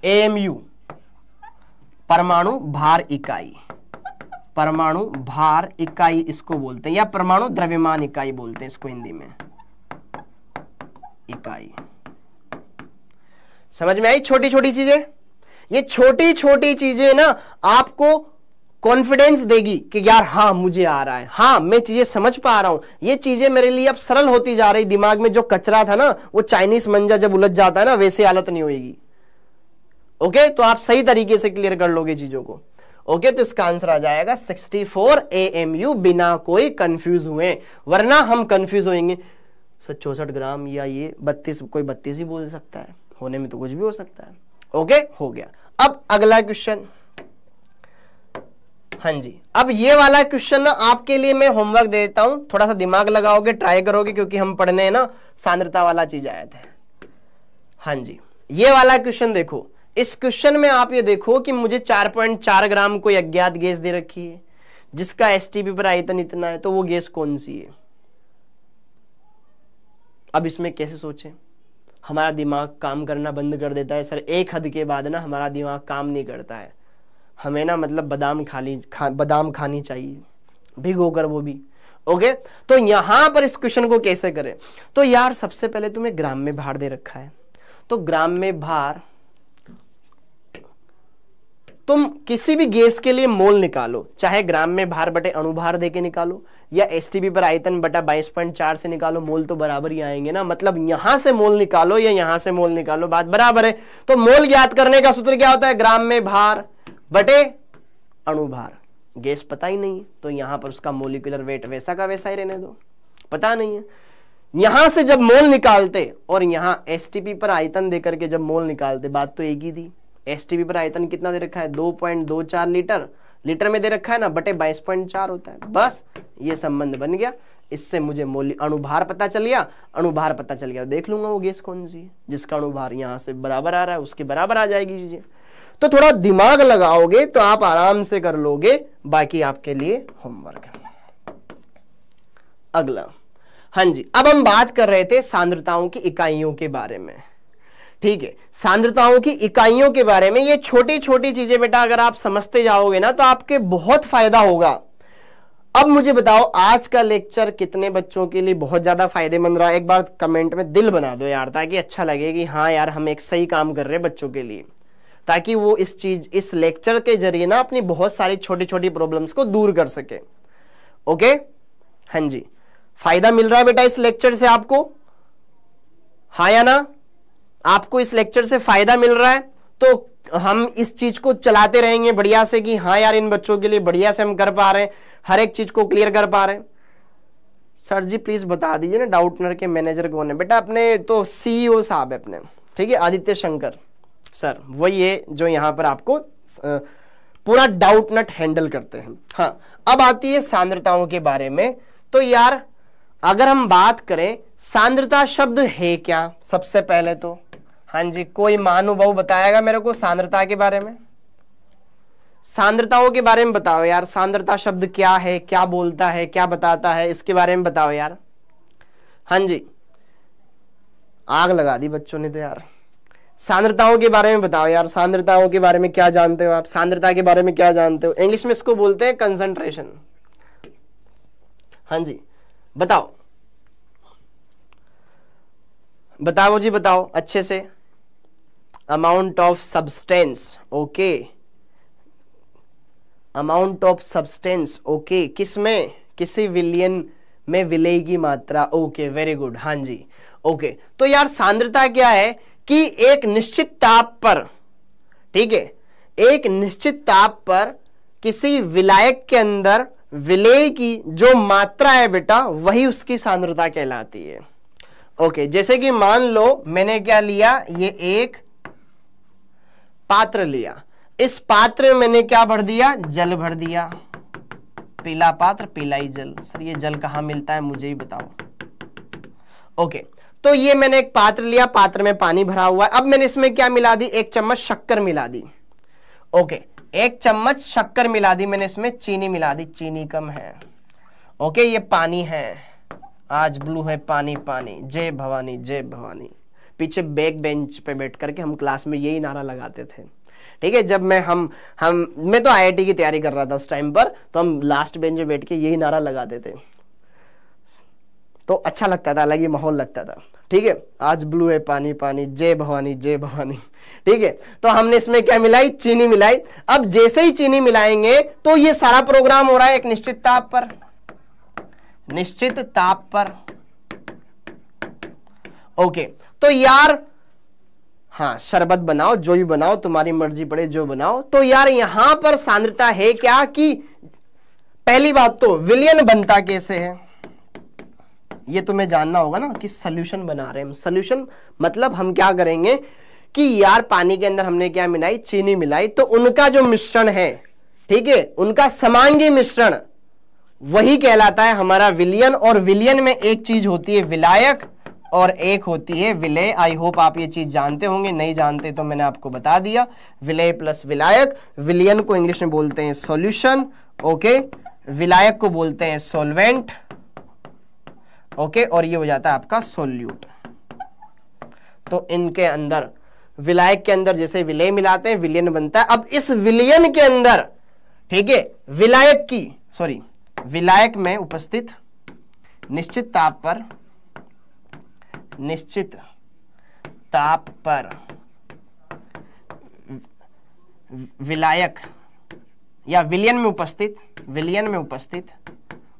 एम यू परमाणु भार इकाई परमाणु भार इकाई इसको बोलते हैं या परमाणु द्रव्यमान इकाई बोलते हैं इसको हिंदी में इकाई समझ में आई छोटी छोटी चीजें ये छोटी छोटी चीजें ना आपको कॉन्फिडेंस देगी कि यार हाँ मुझे आ रहा है हां मैं चीजें समझ पा रहा हूं ये चीजें मेरे लिए अब सरल होती जा रही दिमाग में जो कचरा था ना वो चाइनीस मंजा जब उलझ जाता है ना वैसे हालत नहीं होगी ओके तो आप सही तरीके से क्लियर कर लोगे चीजों को ओके तो इसका आंसर आ जाएगा 64 फोर बिना कोई कंफ्यूज हुए वरना हम कंफ्यूज होंगे सर चौंसठ ग्राम या ये बत्तीस कोई बत्तीस ही बोल सकता है होने में तो कुछ भी हो सकता है ओके हो गया अब अगला क्वेश्चन हाँ जी अब ये वाला क्वेश्चन ना आपके लिए मैं होमवर्क दे देता हूं थोड़ा सा दिमाग लगाओगे ट्राई करोगे क्योंकि हम पढ़ने ना सांद्रता वाला चीज आया था हाँ जी ये वाला क्वेश्चन देखो इस क्वेश्चन में आप ये देखो कि मुझे 4.4 ग्राम कोई अज्ञात गैस दे रखी है जिसका एस टी पर आयतन इतना है तो वो गैस कौन सी है अब इसमें कैसे सोचें हमारा दिमाग काम करना बंद कर देता है सर एक हद के बाद ना हमारा दिमाग काम नहीं करता है हमें ना मतलब बादाम खा ली खा बादाम खानी चाहिए भिगो कर वो भी ओके तो यहाँ पर इस क्वेश्चन को कैसे करें तो यार सबसे पहले तुम्हें ग्राम में भार दे रखा है तो ग्राम में भार तुम किसी भी गैस के लिए मोल निकालो चाहे ग्राम में भार बटे अणुभार देके निकालो या एस पर आयतन बटा बाईस पॉइंट चार से निकालो मोल तो बराबर ही आएंगे ना मतलब यहां से मोल निकालो या यहां से मोल निकालो बात बराबर है तो मोल ज्ञात करने का सूत्र क्या होता है ग्राम में भार बटे अणुभार गैस पता ही नहीं है तो यहां पर उसका मोलिकुलर वेट वैसा का वैसा ही रहने दो पता नहीं है यहां से जब मोल निकालते और यहां एस पर आयतन देकर के जब मोल निकालते बात तो एक ही थी एस पर आयतन कितना दे रखा है दो पॉइंट दो चार लीटर लीटर में दे रखा है ना बटे बाईस पॉइंट चार होता है बस ये संबंध बन गया इससे मुझे मोली अणुभार पता चल गया अणुभार पता चल गया देख लूंगा वो गैस कौन सी है जिसका अणुभार यहाँ से बराबर आ रहा है उसके बराबर आ जाएगी चीजें तो थोड़ा दिमाग लगाओगे तो आप आराम से कर लोगे बाकी आपके लिए होमवर्क अगला हाँ जी अब हम बात कर रहे थे सांद्रताओं की इकाइयों के बारे में ठीक है सांद्रताओं की इकाइयों के बारे में ये छोटी छोटी चीजें बेटा अगर आप समझते जाओगे ना तो आपके बहुत फायदा होगा अब मुझे बताओ आज का लेक्चर कितने बच्चों के लिए बहुत ज्यादा फायदेमंद रहा एक बार कमेंट में दिल बना दो यार ताकि अच्छा लगे कि हाँ यार हम एक सही काम कर रहे हैं बच्चों के लिए ताकि वो इस चीज इस लेक्चर के जरिए ना अपनी बहुत सारी छोटी छोटी प्रॉब्लम्स को दूर कर सके ओके हाँ जी फायदा मिल रहा है बेटा इस लेक्चर से आपको हाँ या ना आपको इस लेक्चर से फायदा मिल रहा है तो हम इस चीज को चलाते रहेंगे बढ़िया से कि हाँ यार इन बच्चों के लिए बढ़िया से हम कर पा रहे हैं हर एक चीज को क्लियर कर पा रहे हैं सर जी प्लीज बता दीजिए ना डाउटनर के मैनेजर कौन है बेटा अपने तो सीईओ e साहब है अपने ठीक है आदित्य शंकर सर वही है जो यहाँ पर आपको पूरा डाउट नट हैंडल करते हैं हाँ अब आती है सांद्रताओं के बारे में तो यार अगर हम बात करें सांद्रता शब्द है क्या सबसे पहले तो हाँ जी कोई महानुभाव बताएगा मेरे को सांद्रता के बारे में सांद्रताओं के बारे में बताओ यार सांद्रता शब्द क्या है क्या बोलता है क्या बताता है इसके बारे में बताओ यार हाँ जी आग लगा दी बच्चों ने तो यार सांद्रताओं के बारे में बताओ यार सांद्रताओं के बारे में क्या जानते हो आप सांद्रता के बारे में क्या जानते हो इंग्लिश में इसको बोलते हैं कंसंट्रेशन हाँ जी बताओ बताओ जी बताओ अच्छे से amount of substance okay amount of substance okay किस में किसी विलियन में विले की मात्रा ओके वेरी गुड हाँ जी ओके okay. तो यार सांद्रता क्या है कि एक निश्चित ताप पर ठीक है एक निश्चित ताप पर किसी विलायक के अंदर विलय की जो मात्रा है बेटा वही उसकी सांद्रता कहलाती है ओके okay, जैसे कि मान लो मैंने क्या लिया ये एक पात्र लिया इस पात्र में मैंने क्या भर दिया जल भर दिया पीला पात्र पीला ही जल सर ये जल कहां मिलता है मुझे ही बताओ ओके तो ये मैंने एक पात्र लिया पात्र में पानी भरा हुआ है अब मैंने इसमें क्या मिला दी एक चम्मच शक्कर मिला दी ओके एक चम्मच शक्कर मिला दी मैंने इसमें चीनी मिला दी चीनी कम है ओके ये पानी है आज ब्लू है पानी पानी जय भवानी जय भवानी पीछे बैक बेंच पे बैठ करके हम क्लास में यही नारा लगाते थे ठीक है जब मैं हम हम मैं तो आईआईटी की तैयारी कर रहा था उस टाइम पर तो हम लास्ट बेंच में बैठ के यही नारा लगाते थे तो अच्छा लगता था अलग ही माहौल लगता था ठीक है आज ब्लू है पानी पानी जय भवानी जय भवानी ठीक है तो हमने इसमें क्या मिलाई चीनी मिलाई अब जैसे ही चीनी मिलाएंगे तो ये सारा प्रोग्राम हो रहा है एक निश्चित ताप पर निश्चित ताप पर ओके okay. तो यार हाँ शरबत बनाओ जो भी बनाओ तुम्हारी मर्जी पड़े जो बनाओ तो यार यहां पर सांद्रता है क्या कि पहली बात तो विलियन बनता कैसे है ये तुम्हें जानना होगा ना कि सोल्यूशन बना रहे हैं हम सोल्यूशन मतलब हम क्या करेंगे कि यार पानी के अंदर हमने क्या मिलाई चीनी मिलाई तो उनका जो मिश्रण है ठीक है उनका समांगी मिश्रण वही कहलाता है हमारा विलियन और विलियन में एक चीज होती है विलायक और एक होती है विलय आई होप आप ये चीज़ जानते होंगे नहीं जानते तो मैंने आपको बता दिया विलय प्लस विलायक विलियन को इंग्लिश में बोलते हैं सॉल्यूशन ओके विलायक को बोलते हैं सॉल्वेंट ओके और ये हो जाता है आपका सोल्यूट तो इनके अंदर विलायक के अंदर जैसे विलय मिलाते हैं विलियन बनता है अब इस विलियन के अंदर ठीक है विलायक की सॉरी विलायक में उपस्थित निश्चित ताप पर निश्चित ताप पर विलायक या विलियन में उपस्थित विलियन में उपस्थित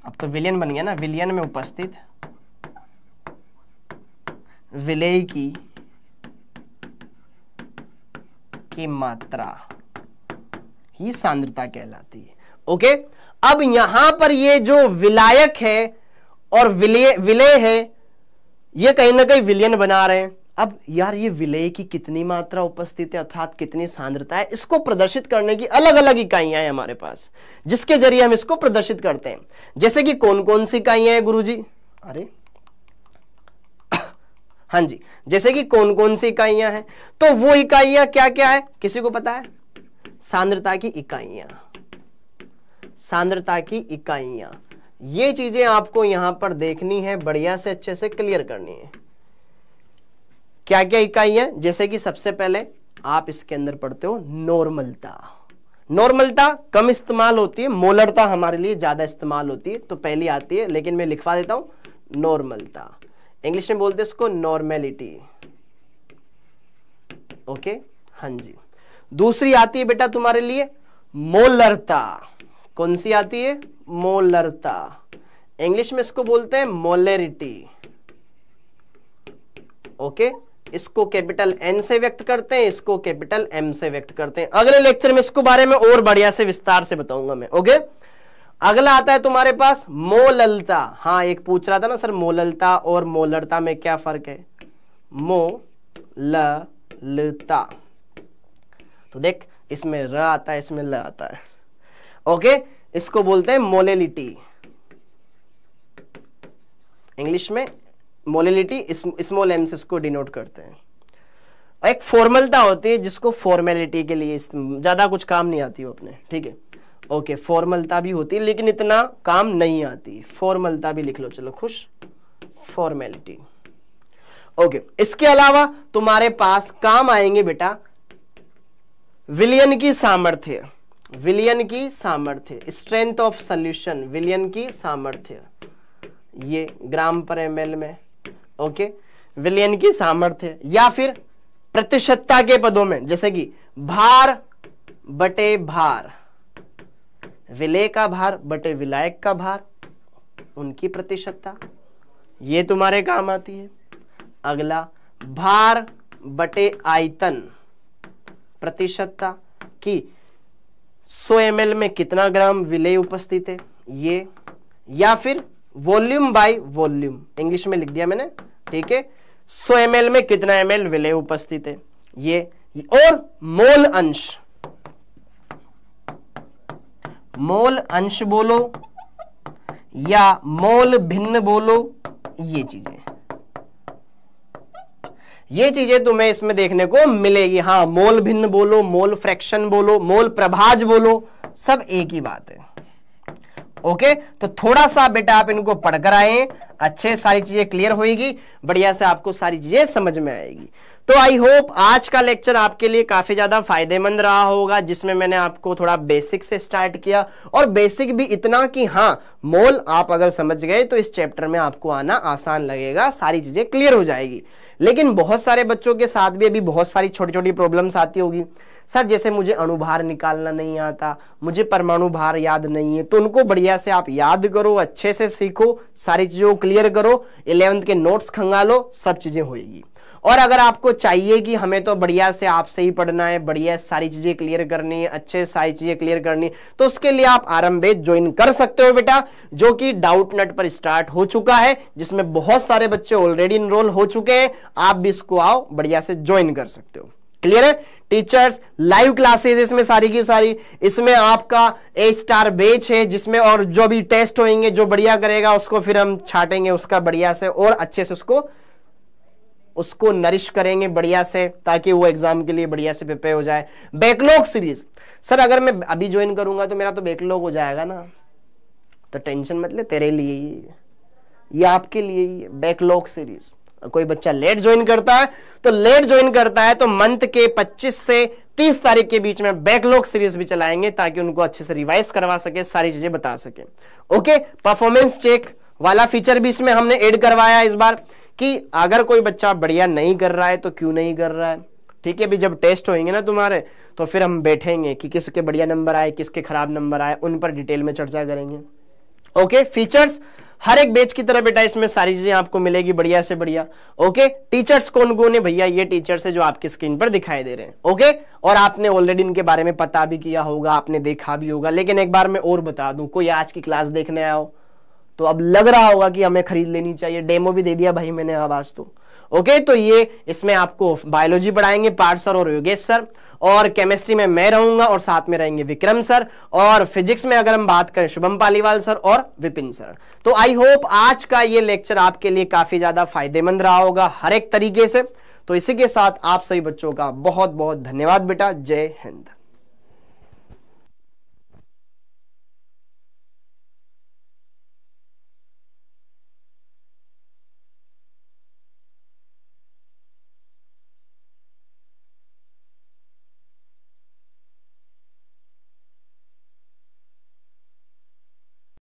अब तो विलियन बन गया ना विलियन में उपस्थित विलेय की की मात्रा ही सांद्रता कहलाती है ओके अब यहां पर ये जो विलायक है और विलय विलय है ये कहीं ना कहीं विलयन बना रहे हैं अब यार ये विलय की कितनी मात्रा उपस्थित है अर्थात कितनी सांद्रता है इसको प्रदर्शित करने की अलग अलग इकाइयां हैं हमारे पास जिसके जरिए हम इसको प्रदर्शित करते हैं जैसे कि कौन कौन सी इकाइयां हैं गुरुजी अरे हाँ जी जैसे कि कौन कौन सी इकाइयां हैं तो वो इकाइयां क्या क्या है किसी को पता है सांद्रता की इकाइयां सांद्रता की इकाइयां ये चीजें आपको यहां पर देखनी है बढ़िया से अच्छे से क्लियर करनी है क्या क्या है जैसे कि सबसे पहले आप इसके अंदर पढ़ते हो नॉर्मलता नॉर्मलता कम इस्तेमाल होती है मोलरता हमारे लिए ज्यादा इस्तेमाल होती है तो पहली आती है लेकिन मैं लिखवा देता हूं नॉर्मलता इंग्लिश में बोलते इसको नॉर्मेलिटी ओके हाँ जी दूसरी आती है बेटा तुम्हारे लिए मोलरता कौन सी आती है मोलरता इंग्लिश में इसको बोलते हैं मोलेरिटी ओके इसको कैपिटल एन से व्यक्त करते हैं इसको कैपिटल एम से व्यक्त करते हैं अगले लेक्चर में इसको बारे में और बढ़िया से विस्तार से बताऊंगा मैं ओके अगला आता है तुम्हारे पास मोललता हाँ एक पूछ रहा था ना सर मोललता और मोलरता में क्या फर्क है मो लता तो देख इसमें र आता है इसमें ल आता है ओके इसको बोलते हैं मोलेलिटी इंग्लिश में मोलेलिटी स्मॉल एम से इसको डिनोट करते हैं एक फॉर्मलता होती है जिसको फॉर्मेलिटी के लिए ज़्यादा कुछ काम नहीं आती हो अपने ठीक है ओके फॉर्मलता भी होती है लेकिन इतना काम नहीं आती फॉर्मलता भी लिख लो चलो खुश फॉर्मेलिटी ओके इसके अलावा तुम्हारे पास काम आएंगे बेटा विलियन की सामर्थ्य विलियन की सामर्थ्य स्ट्रेंथ ऑफ सॉल्यूशन विलियन की सामर्थ्य ये ग्राम पर एम में ओके विलियन की सामर्थ्य या फिर प्रतिशतता के पदों में जैसे कि भार बटे भार विलय का भार बटे विलायक का भार उनकी प्रतिशतता ये तुम्हारे काम आती है अगला भार बटे आयतन प्रतिशतता की 100 एम में कितना ग्राम विलेय उपस्थित है ये या फिर वॉल्यूम बाय वॉल्यूम इंग्लिश में लिख दिया मैंने ठीक है 100 एम में कितना एम एल विलेय उपस्थित है ये और मोल अंश मोल अंश बोलो या मोल भिन्न बोलो ये चीजें ये चीजें तुम्हें इसमें देखने को मिलेगी हाँ मोल भिन्न बोलो मोल फ्रैक्शन बोलो मोल प्रभाज बोलो सब एक ही बात है ओके तो थोड़ा सा बेटा आप इनको पढ़कर आए अच्छे सारी चीजें क्लियर होएगी बढ़िया से आपको सारी चीजें समझ में आएगी तो आई होप आज का लेक्चर आपके लिए काफी ज्यादा फायदेमंद रहा होगा जिसमें मैंने आपको थोड़ा बेसिक से स्टार्ट किया और बेसिक भी इतना कि हाँ मोल आप अगर समझ गए तो इस चैप्टर में आपको आना आसान लगेगा सारी चीजें क्लियर हो जाएगी लेकिन बहुत सारे बच्चों के साथ भी अभी बहुत सारी छोटी छोटी प्रॉब्लम्स आती होगी सर जैसे मुझे अनुभार निकालना नहीं आता मुझे परमाणु भार याद नहीं है तो उनको बढ़िया से आप याद करो अच्छे से सीखो सारी चीज़ों को क्लियर करो इलेवंथ के नोट्स खंगालो सब चीज़ें होएगी और अगर आपको चाहिए कि हमें तो बढ़िया से आपसे ही पढ़ना है बढ़िया सारी चीजें क्लियर करनी है अच्छे सारी चीजें क्लियर करनी तो उसके लिए आप आरंभे ज्वाइन कर सकते हो बेटा जो कि डाउट नेट पर स्टार्ट हो चुका है जिसमें बहुत सारे बच्चे ऑलरेडी इनरोल हो चुके हैं आप भी इसको आओ बढ़िया से ज्वाइन कर सकते हो क्लियर है टीचर्स लाइव क्लासेस इसमें सारी की सारी इसमें आपका ए स्टार बेच है जिसमें और जो भी टेस्ट होंगे जो बढ़िया करेगा उसको फिर हम छाटेंगे उसका बढ़िया से और अच्छे से उसको उसको नरिश करेंगे बढ़िया से ताकि वो एग्जाम के लिए बढ़िया से प्रिपेयर हो जाए बैकलॉग सीरीज सर अगर मैं अभी ज्वाइन करूंगा तो मेरा तो बैकलॉग हो जाएगा ना तो टेंशन मत ले तेरे लिए ही ये आपके लिए ही बैकलॉग सीरीज कोई बच्चा लेट ज्वाइन करता है तो लेट ज्वाइन करता है तो मंथ के 25 से 30 तारीख के बीच में बैकलॉग सीरीज भी चलाएंगे ताकि उनको अच्छे से रिवाइज करवा सके सारी चीजें बता सके ओके परफॉर्मेंस चेक वाला फीचर भी इसमें हमने ऐड करवाया इस बार कि अगर कोई बच्चा बढ़िया नहीं कर रहा है तो क्यों नहीं कर रहा है ठीक है भी जब टेस्ट होंगे ना तुम्हारे तो फिर हम बैठेंगे कि किसके बढ़िया नंबर आए किसके खराब नंबर आए उन पर डिटेल में चर्चा करेंगे ओके फीचर्स हर एक बेच की तरह बेटा इसमें सारी चीजें आपको मिलेगी बढ़िया से बढ़िया ओके टीचर्स कौन कौन है भैया ये टीचर्स है जो आपकी स्क्रीन पर दिखाई दे रहे हैं ओके और आपने ऑलरेडी इनके बारे में पता भी किया होगा आपने देखा भी होगा लेकिन एक बार मैं और बता दूं कोई आज की क्लास देखने आया हो तो अब लग रहा होगा कि हमें खरीद लेनी चाहिए डेमो भी दे दिया भाई मैंने आवाज तो ओके तो ये इसमें आपको बायोलॉजी पढ़ाएंगे पार्थ सर और योगेश सर और केमिस्ट्री में मैं रहूंगा और साथ में रहेंगे विक्रम सर और फिजिक्स में अगर हम बात करें शुभम पालीवाल सर और विपिन सर तो आई होप आज का ये लेक्चर आपके लिए काफी ज्यादा फायदेमंद रहा होगा हर एक तरीके से तो इसी के साथ आप सभी बच्चों का बहुत बहुत धन्यवाद बेटा जय हिंद